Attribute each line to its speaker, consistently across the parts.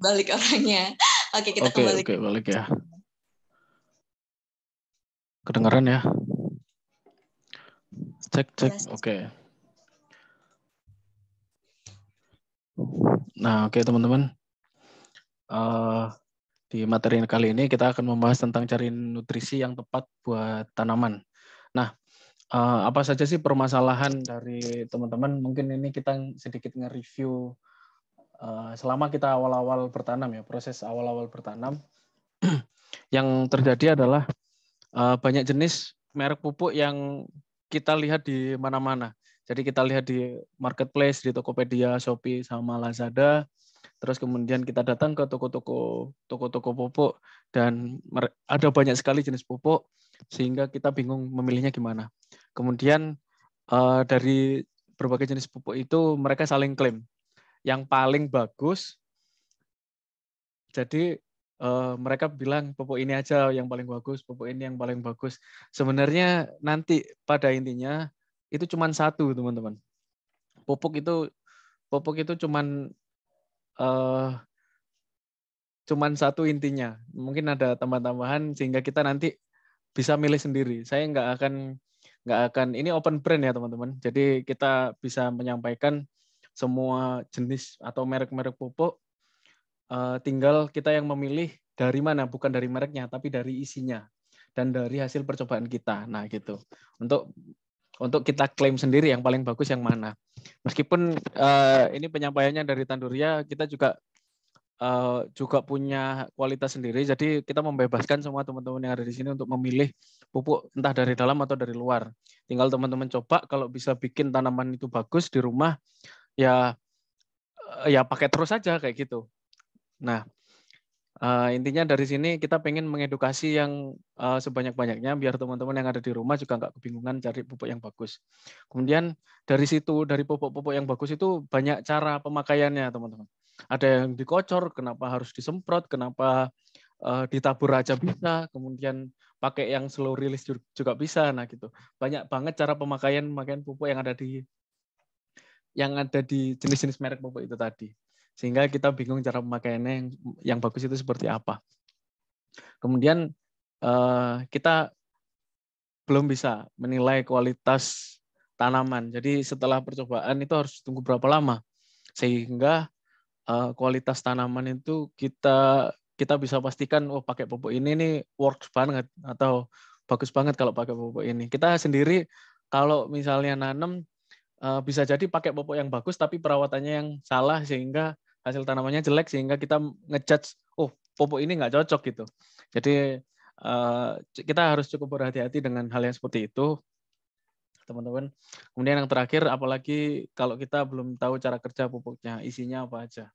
Speaker 1: balik orangnya. Oke, kita okay, kembali.
Speaker 2: Oke, balik ya. Kedengaran ya? Cek, cek. Oke. Okay. Nah, oke okay, teman-teman. Uh, di materi kali ini kita akan membahas tentang cari nutrisi yang tepat buat tanaman. Nah, uh, apa saja sih permasalahan dari teman-teman? Mungkin ini kita sedikit nge-review Eh, selama kita awal-awal bertanam ya proses awal-awal bertanam yang terjadi adalah uh, banyak jenis merek pupuk yang kita lihat di mana-mana. Jadi kita lihat di marketplace, di Tokopedia, Shopee, sama Lazada. Terus kemudian kita datang ke toko-toko toko-toko pupuk dan ada banyak sekali jenis pupuk sehingga kita bingung memilihnya gimana. Kemudian eh, dari berbagai jenis pupuk itu mereka saling klaim yang paling bagus. Jadi uh, mereka bilang pupuk ini aja yang paling bagus, pupuk ini yang paling bagus. Sebenarnya nanti pada intinya itu cuma satu teman-teman. Pupuk itu pupuk itu cuma uh, eh, cuma satu intinya. Mungkin ada tambahan tambahan sehingga kita nanti bisa milih sendiri. Saya nggak akan nggak akan ini open brand ya teman-teman. Jadi kita bisa menyampaikan semua jenis atau merek-merek pupuk. Uh, tinggal kita yang memilih dari mana, bukan dari mereknya, tapi dari isinya dan dari hasil percobaan kita. Nah, gitu. Untuk untuk kita klaim sendiri yang paling bagus yang mana. Meskipun uh, ini penyampaiannya dari Tanduria, kita juga uh, juga punya kualitas sendiri. Jadi kita membebaskan semua teman-teman yang ada di sini untuk memilih pupuk entah dari dalam atau dari luar. Tinggal teman-teman coba kalau bisa bikin tanaman itu bagus di rumah, ya eh, ya pakai terus saja kayak gitu. Nah, uh, intinya dari sini kita pengen mengedukasi yang uh, sebanyak-banyaknya biar teman-teman yang ada di rumah juga nggak kebingungan cari pupuk yang bagus. Kemudian dari situ dari pupuk-pupuk yang bagus itu banyak cara pemakaiannya teman-teman. Ada yang dikocor, kenapa harus disemprot, kenapa uh, ditabur aja bisa, kemudian pakai yang slow release juga bisa, nah gitu. Banyak banget cara pemakaian pemakaian pupuk yang ada di yang ada di jenis-jenis merek pupuk itu tadi. Sehingga kita bingung cara pemakaiannya yang, yang bagus itu seperti apa. Kemudian eh, kita belum bisa menilai kualitas tanaman. Jadi setelah percobaan itu harus tunggu berapa lama sehingga eh, kualitas tanaman itu kita kita bisa pastikan oh pakai pupuk ini nih works banget atau bagus banget kalau pakai pupuk ini. Kita sendiri kalau misalnya nanam Eh, bisa jadi pakai pupuk yang bagus tapi perawatannya yang salah sehingga hasil tanamannya jelek sehingga kita ngejudge oh pupuk ini nggak cocok gitu jadi eh, kita harus cukup berhati-hati dengan hal yang seperti itu teman-teman kemudian yang terakhir apalagi kalau kita belum tahu cara kerja pupuknya isinya apa aja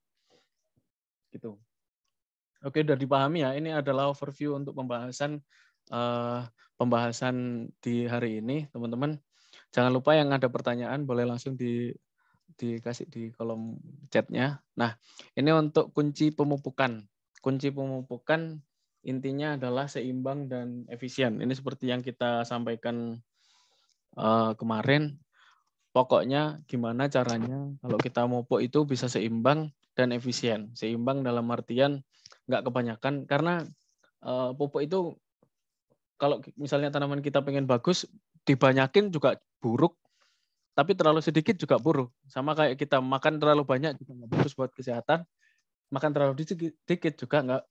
Speaker 2: gitu oke sudah dipahami ya ini adalah overview untuk pembahasan eh, pembahasan di hari ini teman-teman Jangan lupa yang ada pertanyaan boleh langsung di dikasih di kolom chatnya. Nah, ini untuk kunci pemupukan. Kunci pemupukan intinya adalah seimbang dan efisien. Ini seperti yang kita sampaikan uh, kemarin. Pokoknya gimana caranya kalau kita mupuk itu bisa seimbang dan efisien. Seimbang dalam artian nggak kebanyakan karena uh, pupuk itu kalau misalnya tanaman kita pengen bagus dibanyakin juga buruk, tapi terlalu sedikit juga buruk. Sama kayak kita makan terlalu banyak juga nggak bagus buat kesehatan, makan terlalu sedikit juga nggak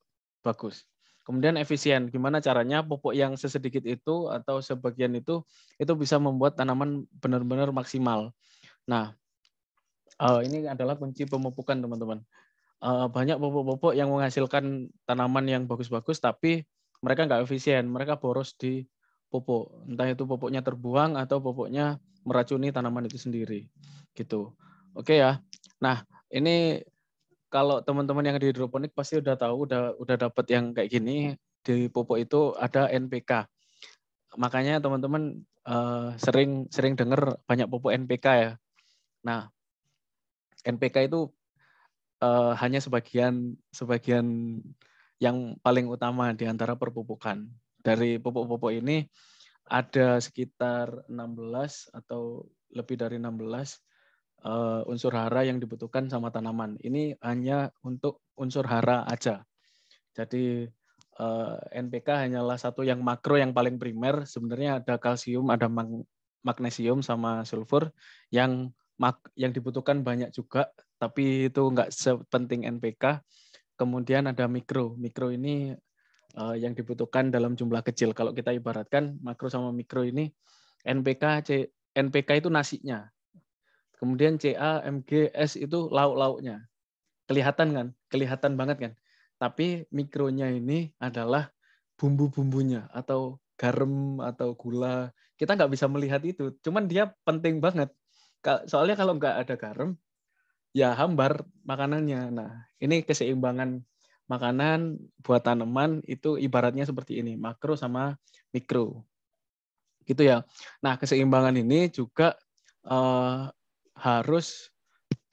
Speaker 2: bagus. Kemudian efisien, gimana caranya pupuk yang sesedikit itu atau sebagian itu itu bisa membuat tanaman benar-benar maksimal. Nah, eh, ini adalah kunci pemupukan teman-teman. Eh, banyak pupuk-pupuk yang menghasilkan tanaman yang bagus-bagus, tapi mereka nggak efisien, mereka boros di pupuk, entah itu pupuknya terbuang atau pupuknya meracuni tanaman itu sendiri. Gitu. Oke ya. Nah, ini kalau teman-teman yang di hidroponik pasti udah tahu udah udah dapat yang kayak gini di pupuk itu ada NPK. Makanya teman-teman uh, sering sering dengar banyak pupuk NPK ya. Nah, NPK itu uh, hanya sebagian sebagian yang paling utama di antara perpupukan dari pupuk-pupuk ini ada sekitar 16 atau lebih dari 16 uh, eh, unsur hara yang dibutuhkan sama tanaman. Ini hanya untuk unsur hara aja. Jadi uh, eh, NPK hanyalah satu yang makro yang paling primer. Sebenarnya ada kalsium, ada magnesium sama sulfur yang mak yang dibutuhkan banyak juga, tapi itu nggak sepenting NPK. Kemudian ada mikro. Mikro ini Eh, yang dibutuhkan dalam jumlah kecil. Kalau kita ibaratkan makro sama mikro ini NPK C, NPK itu nasinya. Kemudian CA, S itu lauk-lauknya. Kelihatan kan? Kelihatan banget kan? Tapi mikronya ini adalah bumbu-bumbunya atau garam atau gula. Kita nggak bisa melihat itu. Cuman dia penting banget. Soalnya kalau nggak ada garam, ya hambar makanannya. Nah, ini keseimbangan makanan buat tanaman itu ibaratnya seperti ini, makro sama mikro. Gitu ya. Nah, keseimbangan ini juga eh, harus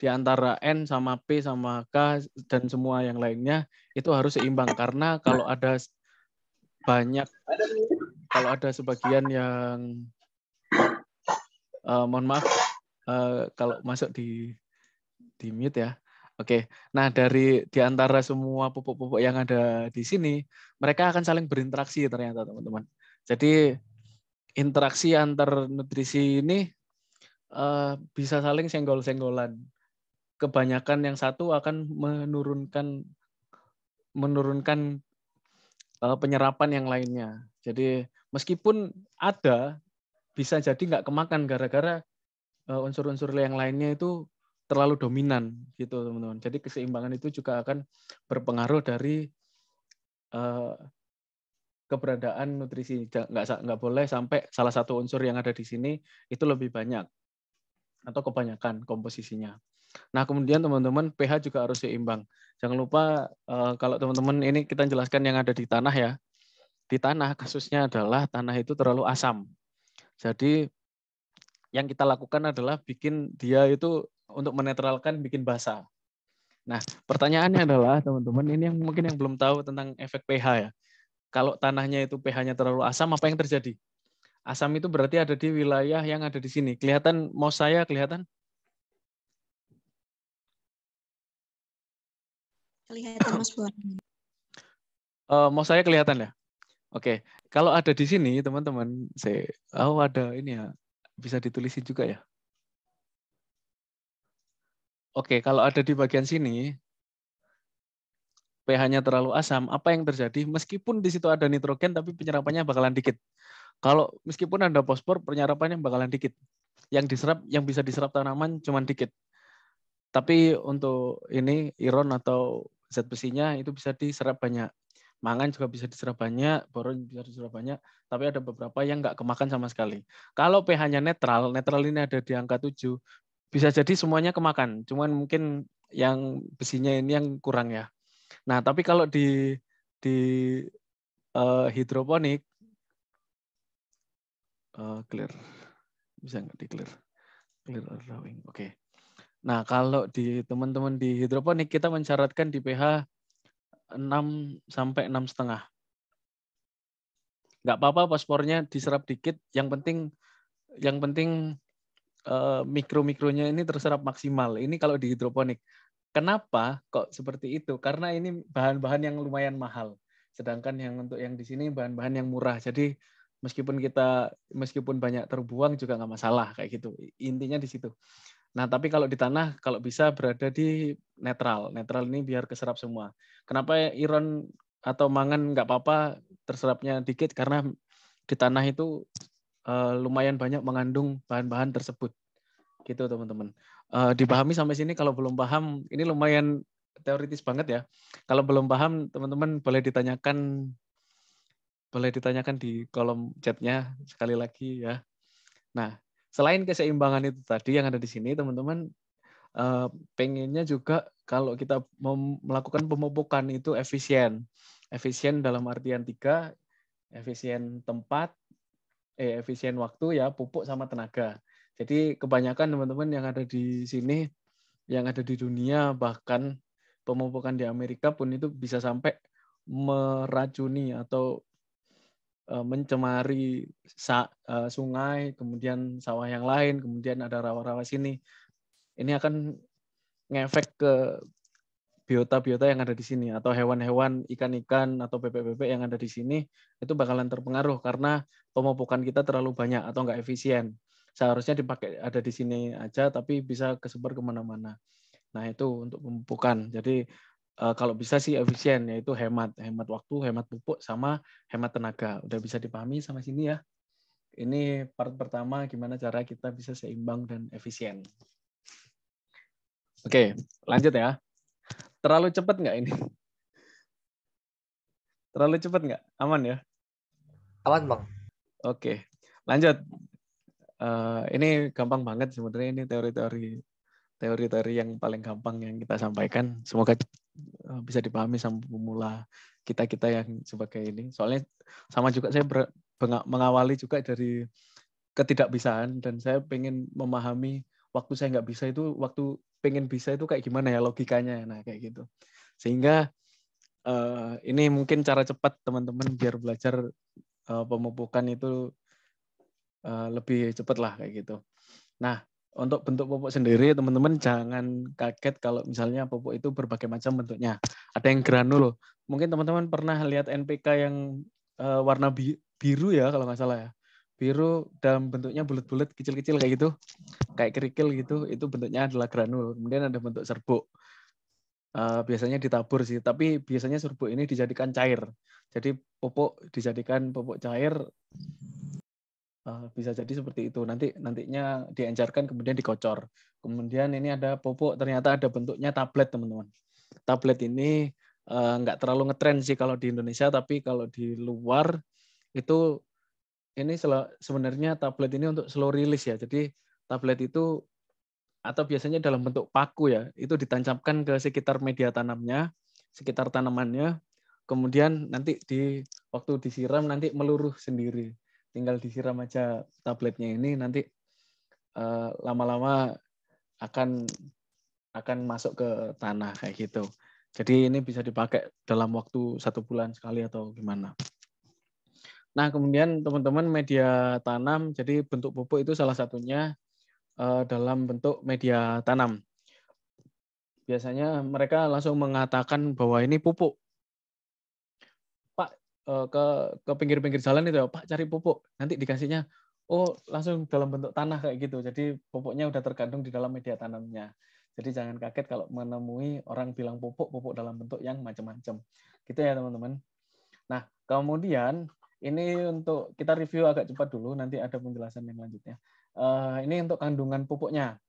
Speaker 2: di antara N sama P sama K dan semua yang lainnya itu harus seimbang karena kalau ada banyak kalau ada sebagian yang eh, mohon maaf eh, kalau masuk di di mute ya. Oke, nah dari di antara semua pupuk-pupuk yang ada di sini, mereka akan saling berinteraksi ternyata teman-teman. Jadi interaksi antar nutrisi ini uh, bisa saling senggol-senggolan. Kebanyakan yang satu akan menurunkan menurunkan uh, penyerapan yang lainnya. Jadi meskipun ada, bisa jadi nggak kemakan gara-gara eh, unsur-unsur yang lainnya itu terlalu dominan gitu teman-teman. Jadi keseimbangan itu juga akan berpengaruh dari uh, keberadaan nutrisi. Nggak nggak boleh sampai salah satu unsur yang ada di sini itu lebih banyak atau kebanyakan komposisinya. Nah kemudian teman-teman pH juga harus seimbang. Jangan lupa uh, kalau teman-teman ini kita jelaskan yang ada di tanah ya. Di tanah kasusnya adalah tanah itu terlalu asam. Jadi yang kita lakukan adalah bikin dia itu untuk menetralkan bikin basah. Nah, pertanyaannya adalah teman-teman ini yang mungkin yang belum tahu tentang efek pH ya. Kalau tanahnya itu pH-nya terlalu asam, apa yang terjadi? Asam itu berarti ada di wilayah yang ada di sini. Kelihatan mau saya kelihatan? Kelihatan Mas eh, mau saya kelihatan ya? Oke, kalau ada di sini teman-teman, saya oh ada ini ya, bisa ditulisin juga ya. Oke, kalau ada di bagian sini, pH-nya terlalu asam, apa yang terjadi? Meskipun di situ ada nitrogen, tapi penyerapannya bakalan dikit. Kalau meskipun ada fosfor, penyerapannya bakalan dikit. Yang diserap, yang bisa diserap tanaman cuma dikit. Tapi untuk ini iron atau zat besinya itu bisa diserap banyak. Mangan juga bisa diserap banyak, boron bisa diserap banyak, tapi ada beberapa yang nggak kemakan sama sekali. Kalau pH-nya netral, netral ini ada di angka 7, bisa jadi semuanya kemakan, cuman mungkin yang besinya ini yang kurang ya. Nah, tapi kalau di di uh, hidroponik uh, clear bisa nggak di clear clear allowing oke okay. nah kalau di teman-teman di hidroponik kita mensyaratkan di pH 6 sampai enam setengah apa-apa paspornya diserap dikit yang penting yang penting Eh, mikro-mikronya ini terserap maksimal. Ini kalau di hidroponik. Kenapa kok seperti itu? Karena ini bahan-bahan yang lumayan mahal. Sedangkan yang untuk yang di sini bahan-bahan yang murah. Jadi meskipun kita meskipun banyak terbuang juga nggak masalah kayak gitu. Intinya di situ. Nah, tapi kalau di tanah kalau bisa berada di netral. Netral ini biar keserap semua. Kenapa iron atau mangan nggak apa-apa terserapnya dikit karena di tanah itu uh, lumayan banyak mengandung bahan-bahan tersebut. Gitu teman-teman. Uh, dipahami sampai sini kalau belum paham ini lumayan teoritis banget ya. Kalau belum paham teman-teman boleh ditanyakan boleh ditanyakan di kolom chatnya sekali lagi ya. Nah, selain keseimbangan itu tadi yang ada di sini teman-teman uh, pengennya juga kalau kita melakukan pemupukan itu efisien. Efisien dalam artian tiga, efisien tempat, eh, efisien waktu ya pupuk sama tenaga. Jadi kebanyakan teman-teman yang ada di sini, yang ada di dunia bahkan pemupukan di Amerika pun itu bisa sampai meracuni atau eh, mencemari eh, sungai, kemudian sawah yang lain, kemudian ada rawa-rawa sini. Ini akan ngefek ke biota-biota yang ada di sini atau hewan-hewan, ikan-ikan atau bebek-bebek yang ada di sini itu bakalan terpengaruh karena pemupukan kita terlalu banyak atau enggak efisien. Seharusnya dipakai ada di sini aja tapi bisa kesebar kemana-mana. Nah itu untuk pemupukan. Jadi eh, kalau bisa sih efisien yaitu hemat, hemat waktu, hemat pupuk sama hemat tenaga. Udah bisa dipahami sama sini ya. Ini part pertama gimana cara kita bisa seimbang dan efisien. Oke, lanjut ya. Terlalu cepat nggak ini? Terlalu cepat nggak? Aman ya? Aman bang. Oke, lanjut. Uh, ini gampang banget sebenarnya ini teori-teori teori-teori yang paling gampang yang kita sampaikan. Semoga eh, bisa dipahami sama pemula kita kita yang sebagai ini. Soalnya sama juga saya ber, mengawali juga dari ketidakbisaan dan saya ingin memahami waktu saya nggak bisa itu waktu pengen bisa itu kayak gimana ya logikanya nah kayak gitu sehingga uh, ini mungkin cara cepat teman-teman biar belajar uh, eh, pemupukan itu uh, lebih cepat lah kayak gitu nah untuk bentuk pupuk sendiri teman-teman jangan kaget kalau misalnya pupuk itu berbagai macam bentuknya ada yang granul mungkin teman-teman pernah lihat NPK yang uh, warna bi biru ya kalau nggak salah ya biru dalam bentuknya bulat-bulat kecil-kecil kayak gitu kayak kerikil gitu itu bentuknya adalah granul kemudian ada bentuk serbuk uh, biasanya ditabur sih tapi biasanya serbuk ini dijadikan cair jadi pupuk dijadikan pupuk cair uh, bisa jadi seperti itu nanti nantinya diencerkan kemudian dikocor kemudian ini ada pupuk ternyata ada bentuknya tablet teman-teman tablet ini uh, nggak terlalu ngetren sih kalau di Indonesia tapi kalau di luar itu ini sebenarnya tablet ini untuk slow release ya. Jadi tablet itu atau biasanya dalam bentuk paku ya, itu ditancapkan ke sekitar media tanamnya, sekitar tanamannya, kemudian nanti di waktu disiram nanti meluruh sendiri. Tinggal disiram aja tabletnya ini nanti lama eh, lama-lama akan akan masuk ke tanah kayak gitu. Jadi ini bisa dipakai dalam waktu satu bulan sekali atau gimana? Nah, kemudian teman-teman media tanam, jadi bentuk pupuk itu salah satunya uh, dalam bentuk media tanam. Biasanya mereka langsung mengatakan bahwa ini pupuk. Pak, uh, ke ke pinggir-pinggir jalan itu ya, Pak cari pupuk. Nanti dikasihnya, oh langsung dalam bentuk tanah kayak gitu. Jadi pupuknya udah terkandung di dalam media tanamnya. Jadi jangan kaget kalau menemui orang bilang pupuk, pupuk dalam bentuk yang macam-macam. Gitu ya teman-teman. Nah, kemudian ini untuk kita review agak cepat dulu, nanti ada penjelasan yang lanjutnya. Uh, ini untuk kandungan pupuknya.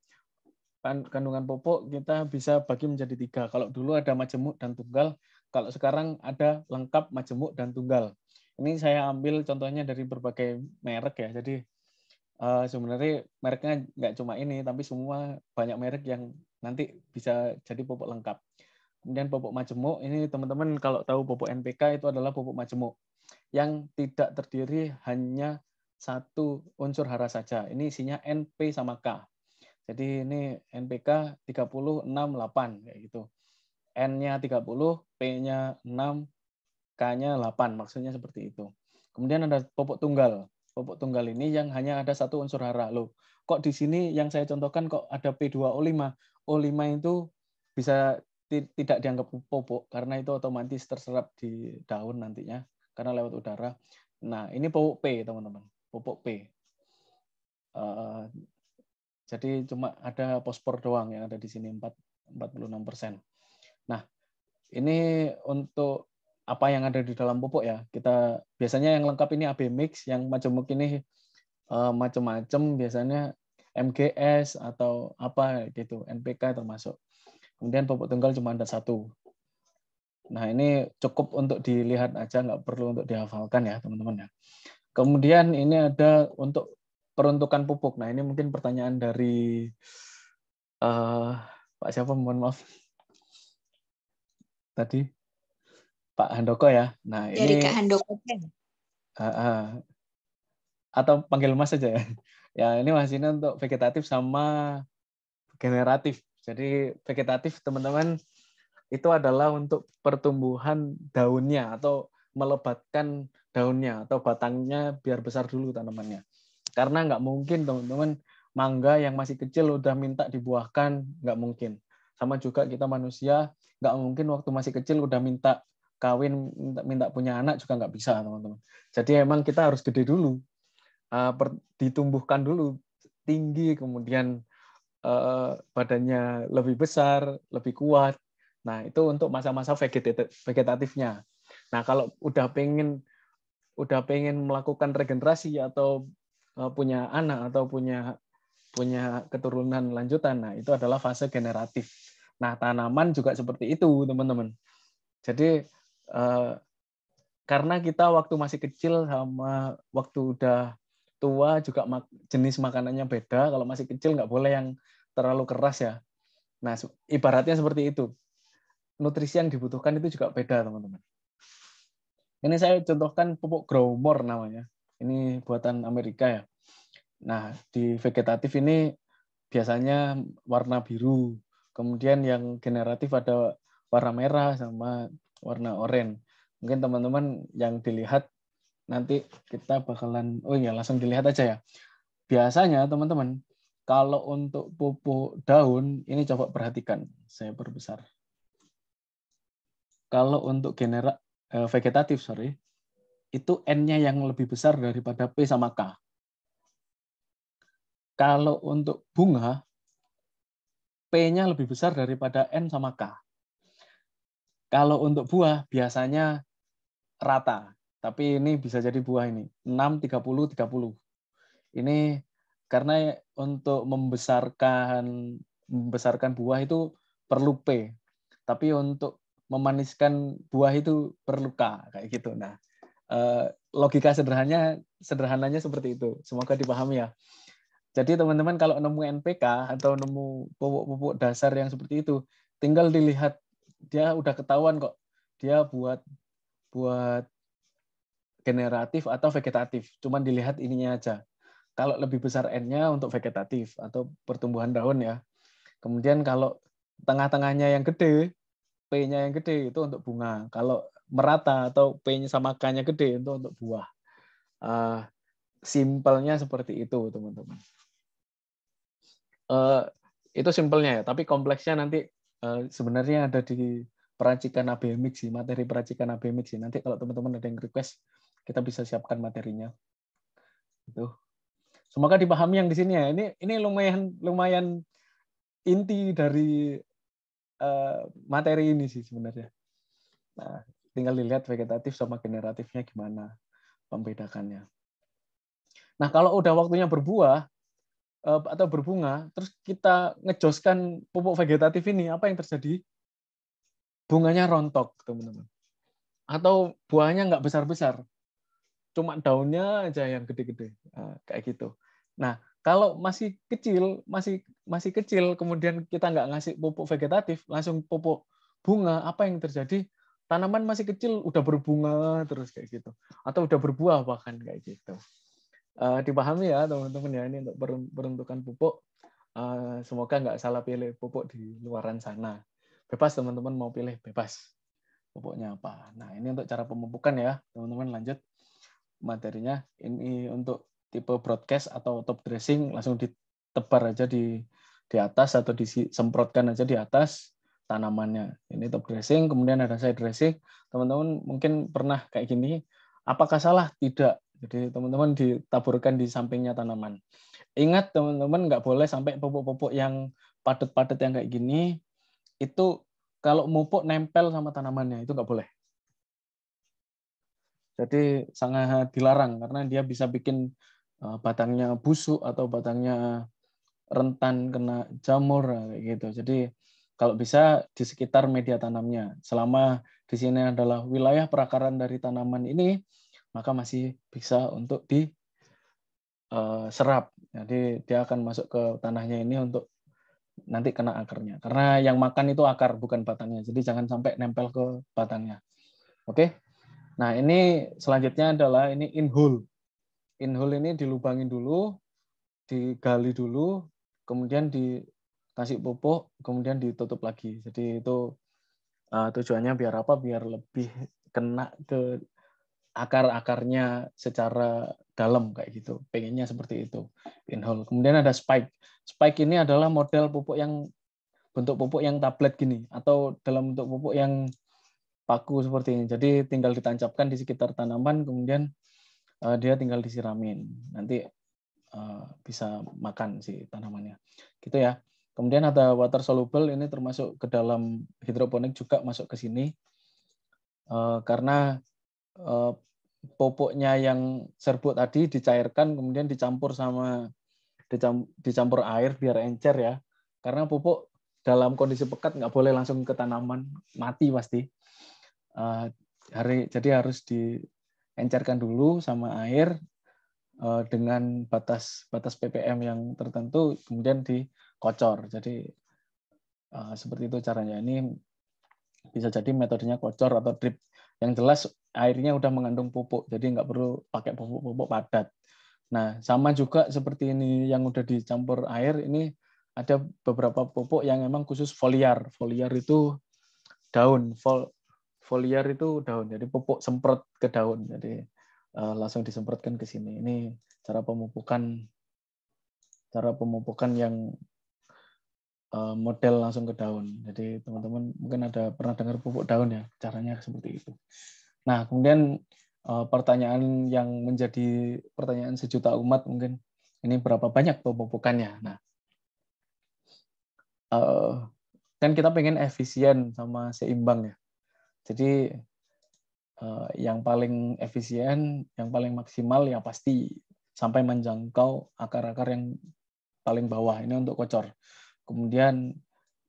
Speaker 2: Kan, kandungan pupuk kita bisa bagi menjadi tiga. Kalau dulu ada majemuk dan tunggal, kalau sekarang ada lengkap majemuk dan tunggal. Ini saya ambil contohnya dari berbagai merek ya. Jadi uh, sebenarnya mereknya nggak cuma ini, tapi semua banyak merek yang nanti bisa jadi pupuk lengkap. Kemudian pupuk majemuk, ini teman-teman kalau tahu pupuk NPK itu adalah pupuk majemuk yang tidak terdiri hanya satu unsur hara saja. Ini isinya NP sama K. Jadi ini NPK 3068 kayak gitu. N-nya 30, P-nya 6, K-nya 8. Maksudnya seperti itu. Kemudian ada pupuk tunggal. Pupuk tunggal ini yang hanya ada satu unsur hara. Loh, kok di sini yang saya contohkan kok ada P2O5? O5 itu bisa tidak dianggap pupuk karena itu otomatis terserap di daun nantinya karena lewat udara. Nah, ini pupuk P, teman-teman. Pupuk P. Uh, jadi cuma ada pospor doang yang ada di sini 4, 46 persen. Nah, ini untuk apa yang ada di dalam pupuk ya. Kita biasanya yang lengkap ini AB mix, yang macam-macam ini uh, macam-macam biasanya MGS atau apa gitu, NPK termasuk. Kemudian pupuk tunggal cuma ada satu. Nah ini cukup untuk dilihat aja, nggak perlu untuk dihafalkan ya teman-teman ya. Kemudian ini ada untuk peruntukan pupuk. Nah ini mungkin pertanyaan dari uh, Pak siapa? Mohon maaf tadi Pak Handoko ya. Nah dari ini Kak Handoko. Uh, uh, atau panggil Mas aja ya. Ya ini ini untuk vegetatif sama generatif. Jadi vegetatif teman-teman itu adalah untuk pertumbuhan daunnya atau melebatkan daunnya atau batangnya biar besar dulu tanamannya. Karena nggak mungkin teman-teman mangga yang masih kecil udah minta dibuahkan nggak mungkin. Sama juga kita manusia nggak mungkin waktu masih kecil udah minta kawin minta, minta punya anak juga nggak bisa teman-teman. Jadi emang kita harus gede dulu, eh, ditumbuhkan dulu tinggi kemudian eh, badannya lebih besar, lebih kuat Nah, itu untuk masa-masa vegetatifnya. Nah, kalau udah pengen udah pengen melakukan regenerasi atau e, punya anak atau punya punya keturunan lanjutan, nah itu adalah fase generatif. Nah, tanaman juga seperti itu, teman-teman. Jadi e, karena kita waktu masih kecil sama waktu udah tua juga jenis makanannya beda. Kalau masih kecil nggak boleh yang terlalu keras ya. Nah, ibaratnya seperti itu nutrisi yang dibutuhkan itu juga beda, teman-teman. Ini saya contohkan pupuk Growmore namanya. Ini buatan Amerika ya. Nah, di vegetatif ini biasanya warna biru. Kemudian yang generatif ada warna merah sama warna oranye. Mungkin teman-teman yang dilihat nanti kita bakalan oh ya langsung dilihat aja ya. Biasanya teman-teman kalau untuk pupuk daun ini coba perhatikan. Saya perbesar kalau untuk genera eh, vegetatif sorry itu n-nya yang lebih besar daripada p sama k. Kalau untuk bunga p-nya lebih besar daripada n sama k. Kalau untuk buah biasanya rata, tapi ini bisa jadi buah ini 6 30 30. Ini karena untuk membesarkan membesarkan buah itu perlu p. Tapi untuk memaniskan buah itu perluka kayak gitu. Nah, eh, logika sederhananya sederhananya seperti itu. Semoga dipahami ya. Jadi teman-teman kalau nemu NPK atau nemu pupuk-pupuk dasar yang seperti itu, tinggal dilihat dia udah ketahuan kok dia buat buat generatif atau vegetatif. Cuman dilihat ininya aja. Kalau lebih besar N-nya untuk vegetatif atau pertumbuhan daun ya. Kemudian kalau tengah-tengahnya yang gede, P-nya yang gede itu untuk bunga. Kalau merata atau P-nya sama K-nya gede itu untuk buah. Uh, simpelnya seperti itu, teman-teman. Uh, itu simpelnya ya, tapi kompleksnya nanti uh, sebenarnya ada di peracikan abemik sih, materi peracikan abemik sih. Nanti kalau teman-teman ada yang request, kita bisa siapkan materinya. Itu. Semoga dipahami yang di sini ya. Ini ini lumayan lumayan inti dari Eh, materi ini sih sebenarnya. Nah, tinggal dilihat vegetatif sama generatifnya gimana membedakannya. Nah, kalau udah waktunya berbuah eh, atau berbunga, terus kita ngejoskan pupuk vegetatif ini, apa yang terjadi? Bunganya rontok, teman-teman. Atau buahnya nggak besar-besar. Cuma daunnya aja yang gede-gede. Nah, kayak gitu. Nah, kalau masih kecil, masih masih kecil, kemudian kita nggak ngasih pupuk vegetatif, langsung pupuk bunga, apa yang terjadi? Tanaman masih kecil udah berbunga terus kayak gitu, atau udah berbuah bahkan kayak gitu. Uh, dipahami ya teman-teman ya ini untuk peruntukan pupuk. Uh, semoga nggak salah pilih pupuk di luaran sana. Bebas teman-teman mau pilih bebas pupuknya apa. Nah ini untuk cara pemupukan ya teman-teman lanjut materinya ini untuk tipe broadcast atau top dressing langsung ditebar aja di di atas atau disemprotkan aja di atas tanamannya. Ini top dressing, kemudian ada side dressing. Teman-teman mungkin pernah kayak gini, apakah salah? Tidak. Jadi teman-teman ditaburkan di sampingnya tanaman. Ingat teman-teman nggak boleh sampai pupuk-pupuk yang padat-padat yang kayak gini, itu kalau mupuk nempel sama tanamannya, itu nggak boleh. Jadi sangat dilarang karena dia bisa bikin Eh, batangnya busuk atau batangnya rentan kena jamur eh, gitu. Jadi kalau bisa di sekitar media tanamnya. Selama di sini adalah wilayah perakaran dari tanaman ini, maka masih bisa untuk diserap. Eh, Jadi dia akan masuk ke tanahnya ini untuk nanti kena akarnya. Karena yang makan itu akar bukan batangnya. Jadi jangan sampai nempel ke batangnya. Oke. Nah, ini selanjutnya adalah ini in inhole ini dilubangin dulu, digali dulu, kemudian dikasih pupuk, kemudian ditutup lagi. Jadi itu uh, tujuannya biar apa? Biar lebih kena ke akar-akarnya secara dalam kayak gitu. Pengennya seperti itu inhole. Kemudian ada spike. Spike ini adalah model pupuk yang bentuk pupuk yang tablet gini atau dalam bentuk pupuk yang paku seperti ini. Jadi tinggal ditancapkan di sekitar tanaman kemudian uh, dia tinggal disiramin. Nanti uh, bisa makan si tanamannya. Gitu ya. Kemudian ada water soluble ini termasuk ke dalam hidroponik juga masuk ke sini. Uh, karena uh, pupuknya yang serbuk tadi dicairkan kemudian dicampur sama dicampur air biar encer ya. Karena pupuk dalam kondisi pekat nggak boleh langsung ke tanaman mati pasti. hari jadi harus di encerkan dulu sama air uh, dengan batas batas ppm yang tertentu kemudian dikocor jadi uh, seperti itu caranya ini bisa jadi metodenya kocor atau drip yang jelas airnya udah mengandung pupuk jadi nggak perlu pakai pupuk-pupuk padat nah sama juga seperti ini yang udah dicampur air ini ada beberapa pupuk yang memang khusus foliar foliar itu daun Fol foliar itu daun, jadi pupuk semprot ke daun, jadi uh, langsung disemprotkan ke sini. Ini cara pemupukan, cara pemupukan yang uh, model langsung ke daun. Jadi teman-teman mungkin ada pernah dengar pupuk daun ya, caranya seperti itu. Nah kemudian uh, pertanyaan yang menjadi pertanyaan sejuta umat mungkin ini berapa banyak pemupukannya? Nah uh, kan kita pengen efisien sama seimbang ya. Jadi eh, yang paling efisien, yang paling maksimal ya pasti sampai menjangkau akar-akar yang paling bawah ini untuk kocor. Kemudian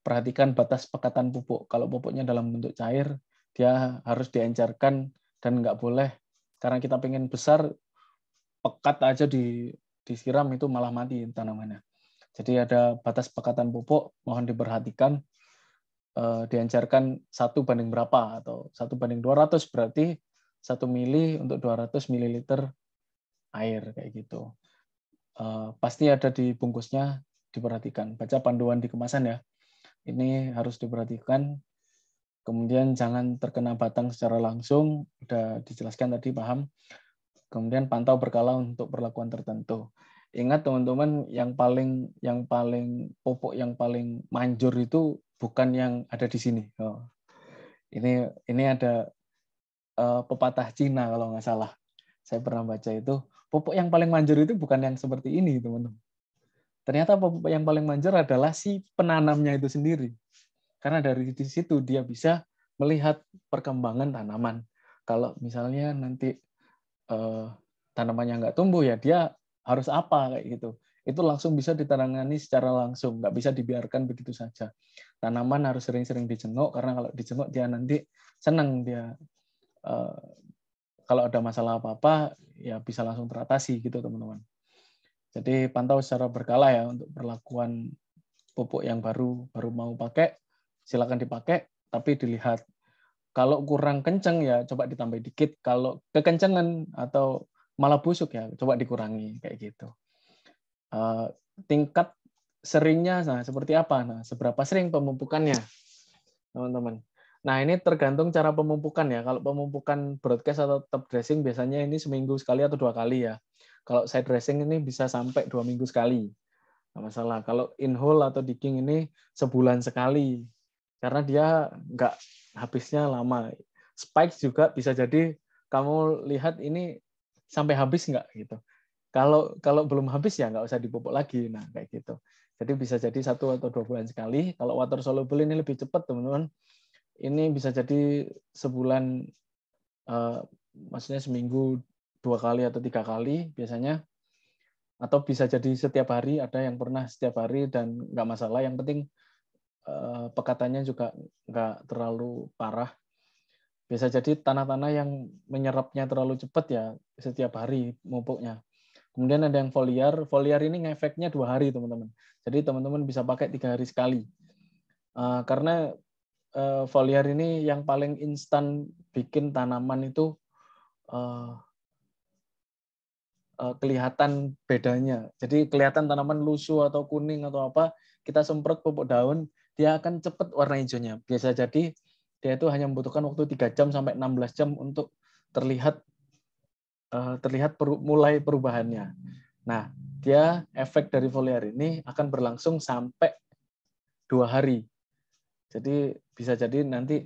Speaker 2: perhatikan batas pekatan pupuk. Kalau pupuknya dalam bentuk cair, dia harus diencerkan dan nggak boleh karena kita pengen besar pekat aja di disiram itu malah mati tanamannya. Jadi ada batas pekatan pupuk, mohon diperhatikan. Eh, diancarkan satu banding berapa atau satu banding 200 berarti satu mili untuk 200 ml air kayak gitu. Eh, pasti ada di bungkusnya diperhatikan. Baca panduan di kemasan ya. Ini harus diperhatikan. Kemudian jangan terkena batang secara langsung. Sudah dijelaskan tadi paham. Kemudian pantau berkala untuk perlakuan tertentu ingat teman-teman yang paling yang paling popok yang paling manjur itu bukan yang ada di sini. Oh. Ini ini ada uh, pepatah Cina kalau nggak salah. Saya pernah baca itu popok yang paling manjur itu bukan yang seperti ini, teman-teman. Ternyata popok yang paling manjur adalah si penanamnya itu sendiri. Karena dari di situ dia bisa melihat perkembangan tanaman. Kalau misalnya nanti uh, tanamannya nggak tumbuh, ya dia harus apa kayak gitu itu langsung bisa ditangani secara langsung nggak bisa dibiarkan begitu saja tanaman harus sering-sering dijenguk karena kalau dijenguk dia nanti senang dia eh, kalau ada masalah apa-apa ya bisa langsung teratasi gitu teman-teman jadi pantau secara berkala ya untuk perlakuan pupuk yang baru baru mau pakai silakan dipakai tapi dilihat kalau kurang kenceng ya coba ditambah dikit kalau kekencengan atau malah busuk ya coba dikurangi kayak gitu uh, tingkat seringnya nah seperti apa nah seberapa sering pemupukannya teman-teman nah ini tergantung cara pemupukan ya kalau pemupukan broadcast atau top dressing biasanya ini seminggu sekali atau dua kali ya kalau side dressing ini bisa sampai dua minggu sekali nggak masalah kalau in hole atau digging ini sebulan sekali karena dia nggak habisnya lama spike juga bisa jadi kamu lihat ini sampai habis nggak gitu. Kalau kalau belum habis ya nggak usah dipupuk lagi. Nah kayak gitu. Jadi bisa jadi satu atau dua bulan sekali. Kalau water soluble ini lebih cepat teman-teman. Ini bisa jadi sebulan, uh, maksudnya seminggu dua kali atau tiga kali biasanya. Atau bisa jadi setiap hari. Ada yang pernah setiap hari dan nggak masalah. Yang penting eh, pekatannya juga nggak terlalu parah. Bisa jadi tanah-tanah yang menyerapnya terlalu cepat ya setiap hari mupuknya. Kemudian ada yang foliar. Foliar ini ngefeknya dua hari, teman-teman. Jadi teman-teman bisa pakai tiga hari sekali. Uh, karena uh, foliar ini yang paling instan bikin tanaman itu uh, uh, kelihatan bedanya. Jadi kelihatan tanaman lusuh atau kuning atau apa, kita semprot pupuk daun, dia akan cepat warna hijaunya. Biasa jadi dia itu hanya membutuhkan waktu 3 jam sampai 16 jam untuk terlihat uh, terlihat peru mulai perubahannya. Nah, dia efek dari foliar ini akan berlangsung sampai dua hari. Jadi bisa jadi nanti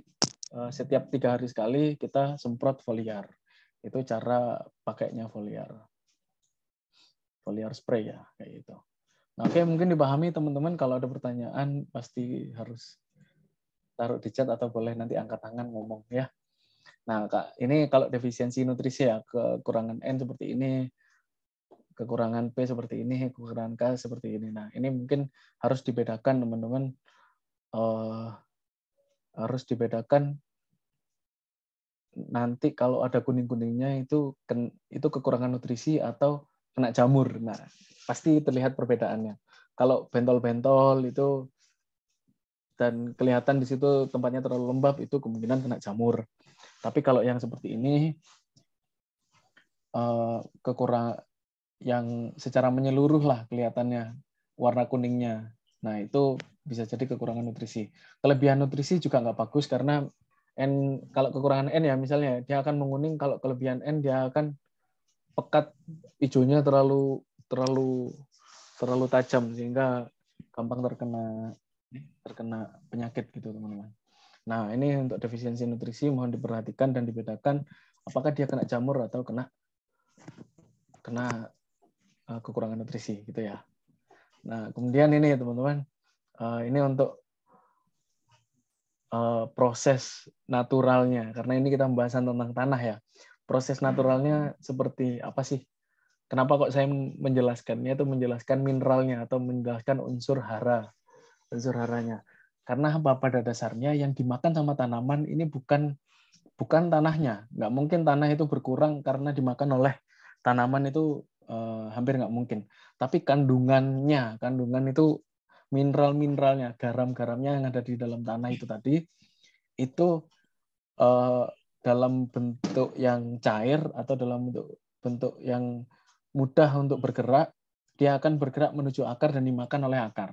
Speaker 2: uh, setiap tiga hari sekali kita semprot foliar. Itu cara pakainya foliar. Foliar spray ya, kayak gitu. Nah, oke, okay, mungkin dipahami teman-teman kalau ada pertanyaan pasti harus taruh di chat atau boleh nanti angkat tangan ngomong ya. Nah, Kak, ini kalau defisiensi nutrisi ya, kekurangan N seperti ini, kekurangan P seperti ini, kekurangan K seperti ini. Nah, ini mungkin harus dibedakan teman-teman Uh, harus dibedakan nanti kalau ada kuning-kuningnya itu itu kekurangan nutrisi atau kena jamur. Nah, pasti terlihat perbedaannya. Kalau bentol-bentol itu dan kelihatan di situ tempatnya terlalu lembab itu kemungkinan kena jamur tapi kalau yang seperti ini eh, kekurang yang secara menyeluruh lah kelihatannya warna kuningnya. Nah itu bisa jadi kekurangan nutrisi. Kelebihan nutrisi juga nggak bagus karena n kalau kekurangan n ya misalnya dia akan menguning kalau kelebihan n dia akan pekat hijaunya terlalu terlalu terlalu tajam sehingga gampang terkena terkena penyakit gitu teman-teman. Nah, ini untuk defisiensi nutrisi mohon diperhatikan dan dibedakan apakah dia kena jamur atau kena kena eh, kekurangan nutrisi gitu ya. Nah, kemudian ini ya teman-teman, eh, ini untuk eh, proses naturalnya karena ini kita pembahasan tentang tanah ya. Proses naturalnya seperti apa sih? Kenapa kok saya menjelaskannya itu menjelaskan mineralnya atau menjelaskan unsur hara, unsur haranya. Karena pada dasarnya yang dimakan sama tanaman ini bukan bukan tanahnya. Nggak mungkin tanah itu berkurang karena dimakan oleh tanaman itu eh, hampir nggak mungkin. Tapi kandungannya, kandungan itu mineral-mineralnya, garam-garamnya yang ada di dalam tanah itu tadi, itu eh, dalam bentuk yang cair atau dalam bentuk bentuk yang mudah untuk bergerak, dia akan bergerak menuju akar dan dimakan oleh akar.